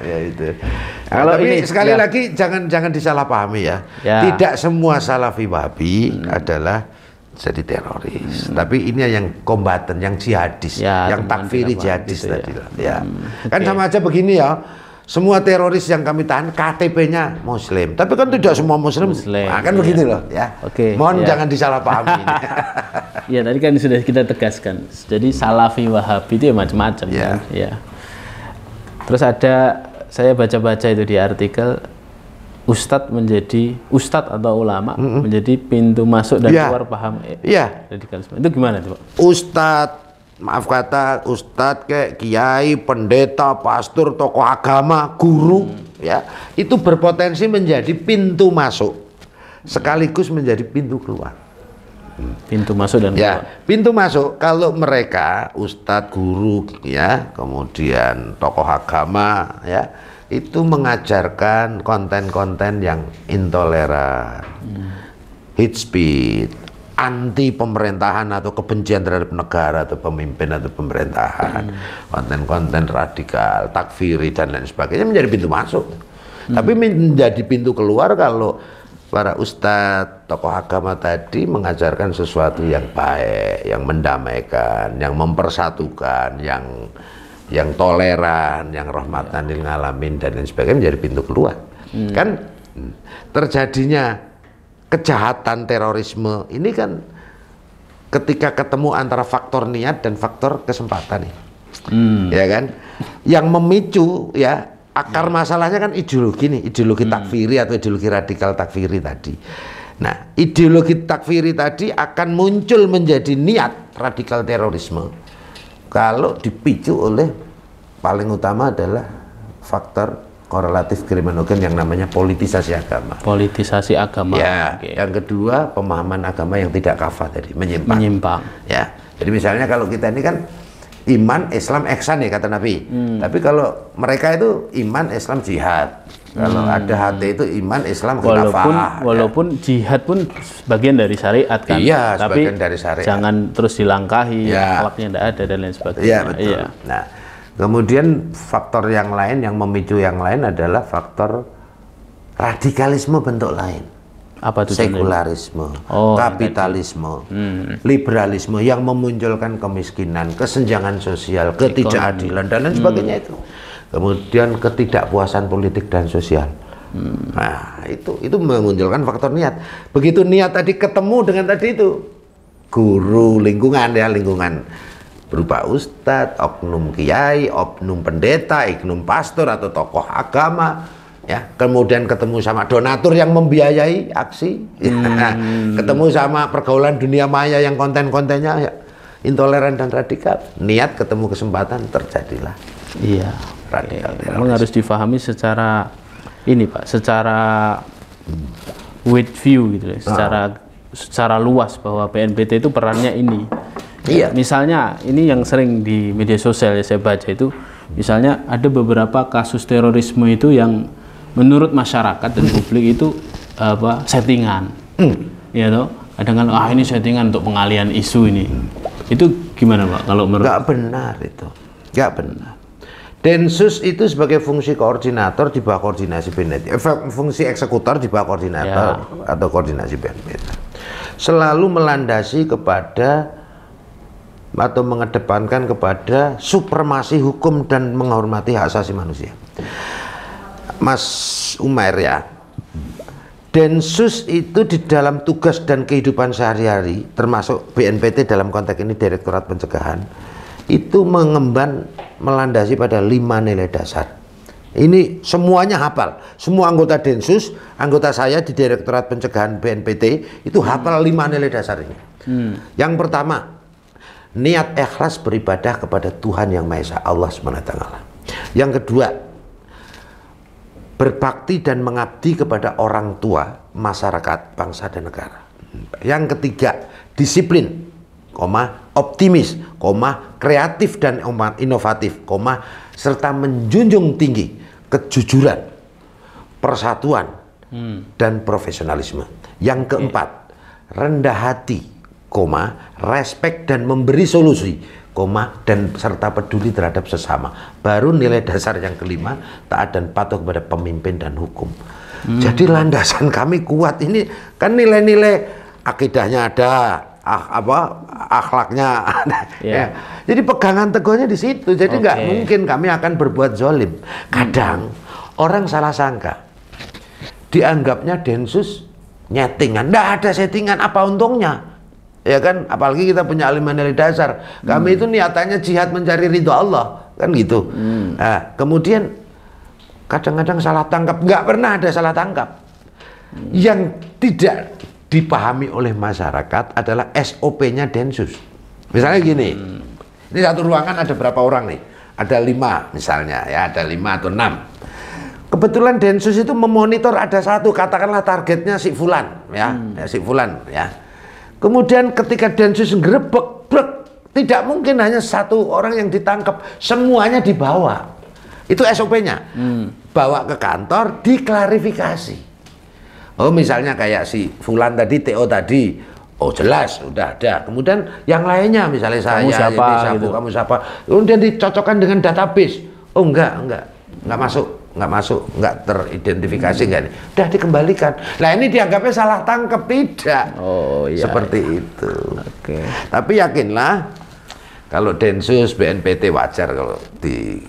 Ya itu. Nah, kalau tapi ini sekali ya. lagi jangan jangan disalahpahami ya. ya. Tidak semua salafi babi hmm. adalah jadi teroris. Hmm. Tapi ini yang kombatan, yang jihadis, ya, yang takfiri jihadis gitu ya. tadi ya. lah. Ya. Hmm. Kan sama aja begini ya. Semua teroris yang kami tahan KTP-nya Muslim, tapi kan tidak semua Muslim. Muslim nah, kan iya. begini loh ya. Oke. Okay, Mohon iya. jangan disalahpahami. ya tadi kan sudah kita tegaskan. Jadi Salafi Wahabi itu ya macam-macam. yeah. Kan? ya. Terus ada saya baca-baca itu di artikel ustadz menjadi ustadz atau ulama mm -hmm. menjadi pintu masuk dan yeah. keluar paham yeah. Iya. radikalisme itu gimana tuh pak? Ustadz maaf kata ustadz kayak kiai pendeta pastor tokoh agama guru hmm. ya itu berpotensi menjadi pintu masuk sekaligus menjadi pintu keluar pintu masuk dan ya, keluar. pintu masuk kalau mereka ustadz guru ya kemudian tokoh agama ya itu mengajarkan konten-konten yang intoleran, hmm. hate speech, anti pemerintahan atau kebencian terhadap negara atau pemimpin atau pemerintahan, konten-konten radikal, takfiri dan lain sebagainya menjadi pintu masuk. Hmm. Tapi menjadi pintu keluar kalau para ustadz, tokoh agama tadi mengajarkan sesuatu yang baik, yang mendamaikan, yang mempersatukan, yang yang toleran, yang rahmatan lil ngalamin dan lain sebagainya menjadi pintu keluar. Hmm. Kan hmm, terjadinya kejahatan terorisme ini kan ketika ketemu antara faktor niat dan faktor kesempatan nih. Hmm. Ya kan? Yang memicu ya akar hmm. masalahnya kan ideologi nih, ideologi hmm. takfiri atau ideologi radikal takfiri tadi. Nah, ideologi takfiri tadi akan muncul menjadi niat radikal terorisme kalau dipicu oleh paling utama adalah faktor korelatif kriminogen yang namanya politisasi agama. Politisasi agama. Ya. Okay. Yang kedua pemahaman agama yang tidak kafah tadi menyimpang. Menyimpang. Ya. Jadi misalnya kalau kita ini kan iman Islam eksan ya kata Nabi hmm. tapi kalau mereka itu iman Islam jihad kalau hmm. ada hati itu iman Islam walaupun walaupun ya. jihad pun bagian dari syariat kan iya, tapi dari syariat. jangan terus dilangkahi ya. tidak ada dan lain sebagainya iya betul iya. nah kemudian faktor yang lain yang memicu yang lain adalah faktor radikalisme bentuk lain apa itu sekularisme, oh, kapitalisme, hmm. liberalisme yang memunculkan kemiskinan, kesenjangan sosial, ketidakadilan dan lain hmm. sebagainya hmm. itu. Kemudian ketidakpuasan politik dan sosial. Hmm. Nah, itu itu memunculkan faktor niat. Begitu niat tadi ketemu dengan tadi itu guru lingkungan ya lingkungan berupa ustadz, oknum kiai, oknum pendeta, oknum pastor atau tokoh agama, ya kemudian ketemu sama donatur yang membiayai aksi hmm. ketemu sama pergaulan dunia maya yang konten-kontennya ya, intoleran dan radikal niat ketemu kesempatan terjadilah iya radikal ya, harus difahami secara ini pak secara with view gitu ya, secara ah. secara luas bahwa PNPT itu perannya ini iya misalnya ini yang sering di media sosial ya saya baca itu misalnya ada beberapa kasus terorisme itu yang menurut masyarakat dan publik itu apa settingan hmm. ya toh kadang ah ini settingan untuk pengalian isu ini itu gimana pak kalau menurut nggak benar itu nggak benar Densus itu sebagai fungsi koordinator di bawah koordinasi BNPT, eh, fungsi eksekutor di bawah koordinator ya. atau koordinasi BNPT, Selalu melandasi kepada atau mengedepankan kepada supremasi hukum dan menghormati hak asasi manusia. Mas Umar ya Densus itu di dalam tugas dan kehidupan sehari-hari termasuk BNPT dalam konteks ini Direktorat Pencegahan itu mengemban melandasi pada lima nilai dasar ini semuanya hafal semua anggota Densus anggota saya di Direktorat Pencegahan BNPT itu hafal lima nilai dasar ini hmm. yang pertama niat ikhlas beribadah kepada Tuhan yang Maha Esa Allah SWT yang kedua berbakti dan mengabdi kepada orang tua, masyarakat, bangsa dan negara. Yang ketiga, disiplin, koma optimis, koma kreatif dan inovatif, koma serta menjunjung tinggi kejujuran, persatuan hmm. dan profesionalisme. Yang keempat, rendah hati, koma respek dan memberi solusi koma dan serta peduli terhadap sesama. Baru nilai dasar yang kelima, taat dan patuh kepada pemimpin dan hukum. Hmm. Jadi landasan kami kuat ini kan nilai-nilai akidahnya ada, ah, apa akhlaknya ada. Yeah. ya. Jadi pegangan teguhnya di situ. Jadi nggak okay. mungkin kami akan berbuat zolim. Kadang hmm. orang salah sangka dianggapnya densus nyetingan. Nggak ada settingan apa untungnya ya kan apalagi kita punya aliman dari dasar kami hmm. itu niatannya jihad mencari ridho Allah kan gitu hmm. nah, kemudian kadang-kadang salah tangkap nggak pernah ada salah tangkap hmm. yang tidak dipahami oleh masyarakat adalah SOP-nya Densus misalnya hmm. gini hmm. ini satu ruangan ada berapa orang nih ada lima misalnya ya ada lima atau enam kebetulan Densus itu memonitor ada satu katakanlah targetnya si Fulan ya, hmm. ya si Fulan ya Kemudian ketika Densus ngerebek, brek, tidak mungkin hanya satu orang yang ditangkap, semuanya dibawa. Itu SOP-nya. Hmm. Bawa ke kantor, diklarifikasi. Oh, misalnya kayak si Fulan tadi, TO tadi, Oh jelas, udah ada. Kemudian yang lainnya misalnya saya, kamu siapa, ini, siapa gitu. kamu siapa. Kemudian dicocokkan dengan database. Oh enggak, enggak, enggak masuk nggak masuk, nggak teridentifikasi nggak hmm. Udah dikembalikan. Nah ini dianggapnya salah tangkep tidak. Oh iya. Seperti iya. itu. Oke. Okay. Tapi yakinlah kalau Densus BNPT wajar kalau di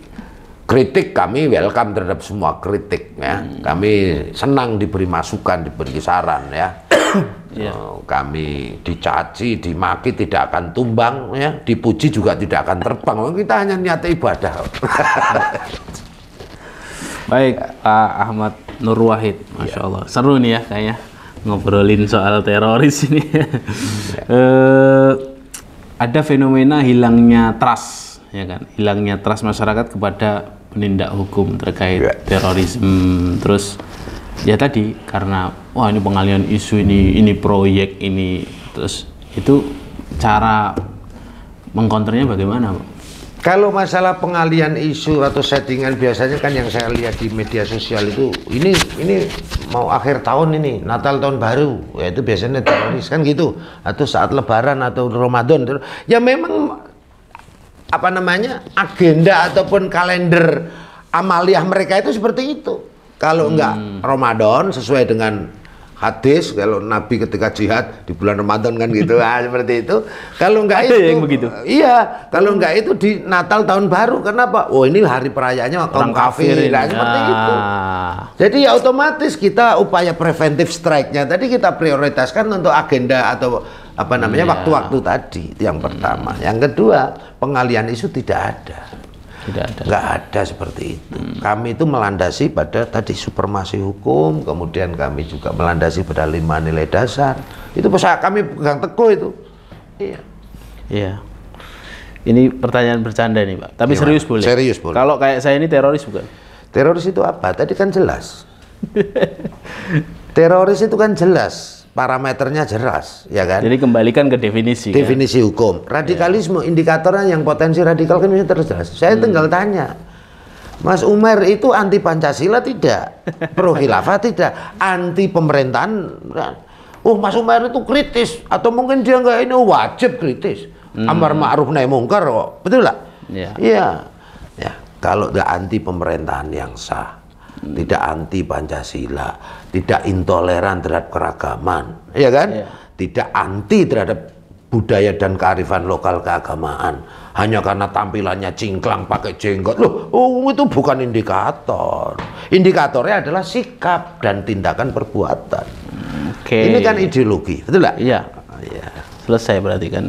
kritik kami welcome terhadap semua kritik ya. Hmm. Kami senang diberi masukan, diberi saran ya. yeah. Oh, kami dicaci, dimaki tidak akan tumbang ya, dipuji juga tidak akan terbang. Kita hanya niat ibadah. Baik, Pak Ahmad Nur Wahid. Masya ya. Allah. Iya. Seru nih ya kayaknya ngobrolin soal teroris ini. ya. e, ada fenomena hilangnya trust, ya kan? Hilangnya trust masyarakat kepada penindak hukum terkait ya. terorisme. Terus ya tadi karena wah ini pengalian isu ini, ini proyek ini, terus itu cara mengkonternya bagaimana, Pak? Kalau masalah pengalian isu atau settingan biasanya kan yang saya lihat di media sosial itu ini ini mau akhir tahun ini Natal tahun baru ya itu biasanya teroris kan gitu atau saat Lebaran atau Ramadan ya memang apa namanya agenda ataupun kalender amaliah mereka itu seperti itu kalau hmm. enggak Ramadan sesuai dengan hadis kalau Nabi ketika jihad di bulan Ramadan kan gitu ah seperti itu kalau enggak Ada itu yang begitu. iya kalau enggak itu di Natal tahun baru kenapa oh ini hari perayaannya kaum kafir, kafir nah, seperti ah. itu jadi ya otomatis kita upaya preventif strike-nya tadi kita prioritaskan untuk agenda atau apa namanya iya. waktu-waktu yeah. tadi yang pertama yang kedua pengalian isu tidak ada tidak ada nggak ada seperti itu hmm. kami itu melandasi pada tadi supremasi hukum kemudian kami juga melandasi pada lima nilai dasar itu pesawat kami pegang teguh itu iya iya ini pertanyaan bercanda nih pak tapi iya, serius boleh serius boleh kalau kayak saya ini teroris bukan teroris itu apa tadi kan jelas teroris itu kan jelas parameternya jelas, ya kan? Jadi kembalikan ke definisi. Ya. Definisi kan? hukum. Radikalisme ya. indikatornya yang potensi radikal kan ini terus jelas. Saya hmm. tinggal tanya. Mas Umar itu anti Pancasila tidak, pro khilafah tidak, anti pemerintahan. Nah, oh Mas Umar itu kritis atau mungkin dia enggak ini oh, wajib kritis. Hmm. Amar ma'ruf nahi mungkar Betul lah? Iya. Iya. Ya, kalau nggak anti pemerintahan yang sah, tidak anti Pancasila, tidak intoleran terhadap keragaman, ya kan? Ya. Tidak anti terhadap budaya dan kearifan lokal keagamaan. Hanya karena tampilannya cingklang pakai jenggot. Loh, oh, itu bukan indikator. Indikatornya adalah sikap dan tindakan perbuatan. Oke. Okay. Ini kan ideologi, betul nggak? Iya. Ya. Selesai berarti kan.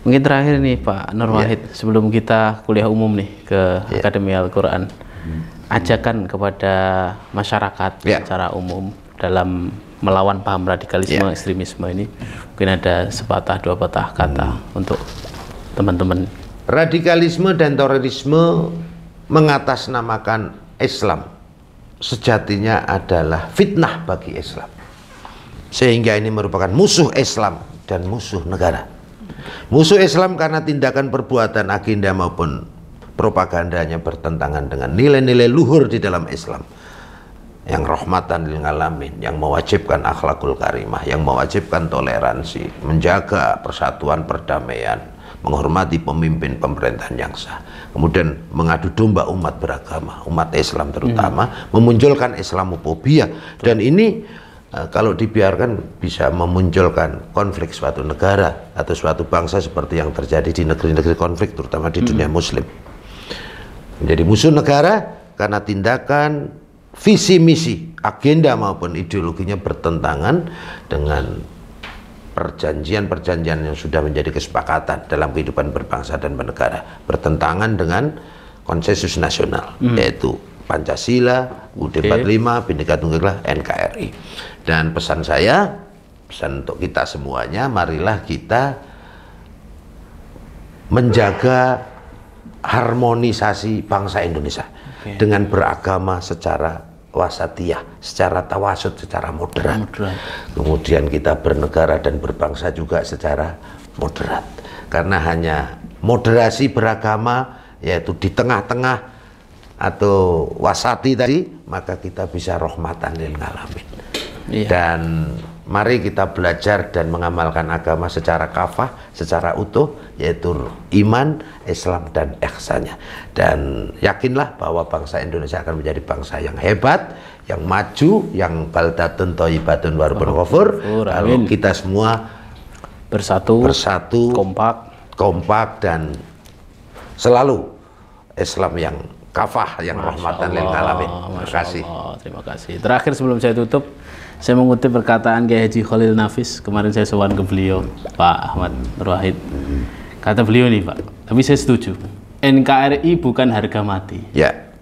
Mungkin terakhir nih Pak Nur Wahid ya. sebelum kita kuliah umum nih ke ya. Akademi Al-Qur'an. Hmm ajakan kepada masyarakat yeah. secara umum dalam melawan paham radikalisme yeah. ekstremisme ini mungkin ada sepatah dua patah kata hmm. untuk teman-teman radikalisme dan terorisme mengatasnamakan Islam sejatinya adalah fitnah bagi Islam sehingga ini merupakan musuh Islam dan musuh negara musuh Islam karena tindakan perbuatan agenda maupun propagandanya bertentangan dengan nilai-nilai luhur di dalam Islam yang rahmatan lil alamin yang mewajibkan akhlakul karimah yang mewajibkan toleransi menjaga persatuan perdamaian menghormati pemimpin pemerintahan yang sah kemudian mengadu domba umat beragama umat Islam terutama hmm. memunculkan islamophobia dan ini eh, kalau dibiarkan bisa memunculkan konflik suatu negara atau suatu bangsa seperti yang terjadi di negeri-negeri konflik terutama di hmm. dunia muslim menjadi musuh negara karena tindakan visi misi, agenda maupun ideologinya bertentangan dengan perjanjian-perjanjian yang sudah menjadi kesepakatan dalam kehidupan berbangsa dan bernegara, bertentangan dengan konsensus nasional hmm. yaitu Pancasila, UUD okay. 45, Bhinneka Tunggal Ika, NKRI. Dan pesan saya, pesan untuk kita semuanya, marilah kita menjaga harmonisasi bangsa Indonesia okay. dengan beragama secara wasatiyah, secara tawasud, secara moderat. moderat. Kemudian kita bernegara dan berbangsa juga secara moderat. Karena hanya moderasi beragama yaitu di tengah-tengah atau wasati tadi maka kita bisa rohmatan lil alamin. Iya. Dan Mari kita belajar dan mengamalkan agama secara kafah, secara utuh, yaitu iman, Islam, dan eksanya. Dan yakinlah bahwa bangsa Indonesia akan menjadi bangsa yang hebat, yang maju, yang baldatun toyibatun warbun ghafur. Kalau kita semua bersatu, bersatu kompak, kompak dan selalu Islam yang kafah yang Masya rahmatan lil alamin. Terima kasih. terima kasih. Terakhir sebelum saya tutup, saya mengutip perkataan Kiai Haji Khalil Nafis. Kemarin saya sowan ke beliau, Pak Ahmad Wahid. Kata beliau nih, Pak. Tapi saya setuju. NKRI bukan harga mati. Ya.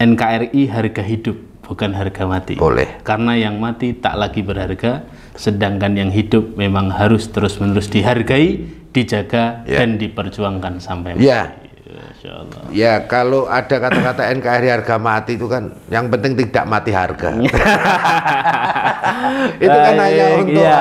NKRI harga hidup, bukan harga mati. Boleh. Karena yang mati tak lagi berharga, sedangkan yang hidup memang harus terus-menerus dihargai, dijaga ya. dan diperjuangkan sampai ya. mati. Ya, Ya kalau ada kata-kata NKRI harga mati itu kan yang penting tidak mati harga. itu kan baik, hanya untuk ya,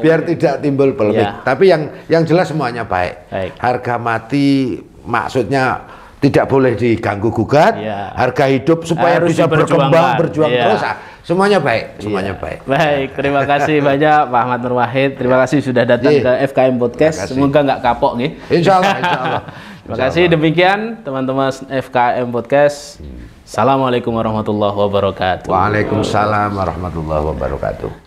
biar tidak timbul polemik. Ya. Tapi yang yang jelas semuanya baik. baik. Harga mati maksudnya tidak boleh diganggu gugat. Ya. Harga hidup supaya Harus bisa berkembang berjuang ya. terus. Ah, semuanya baik, iya. semuanya ya. baik. Baik, terima kasih banyak Pak Ahmad Nur Wahid. Terima iya. kasih sudah datang iya. ke FKM Podcast. Semoga nggak kapok nih. Insya Allah, insya Allah. Terima kasih demikian teman-teman FKM Podcast. Assalamualaikum warahmatullahi wabarakatuh. Waalaikumsalam warahmatullahi wabarakatuh.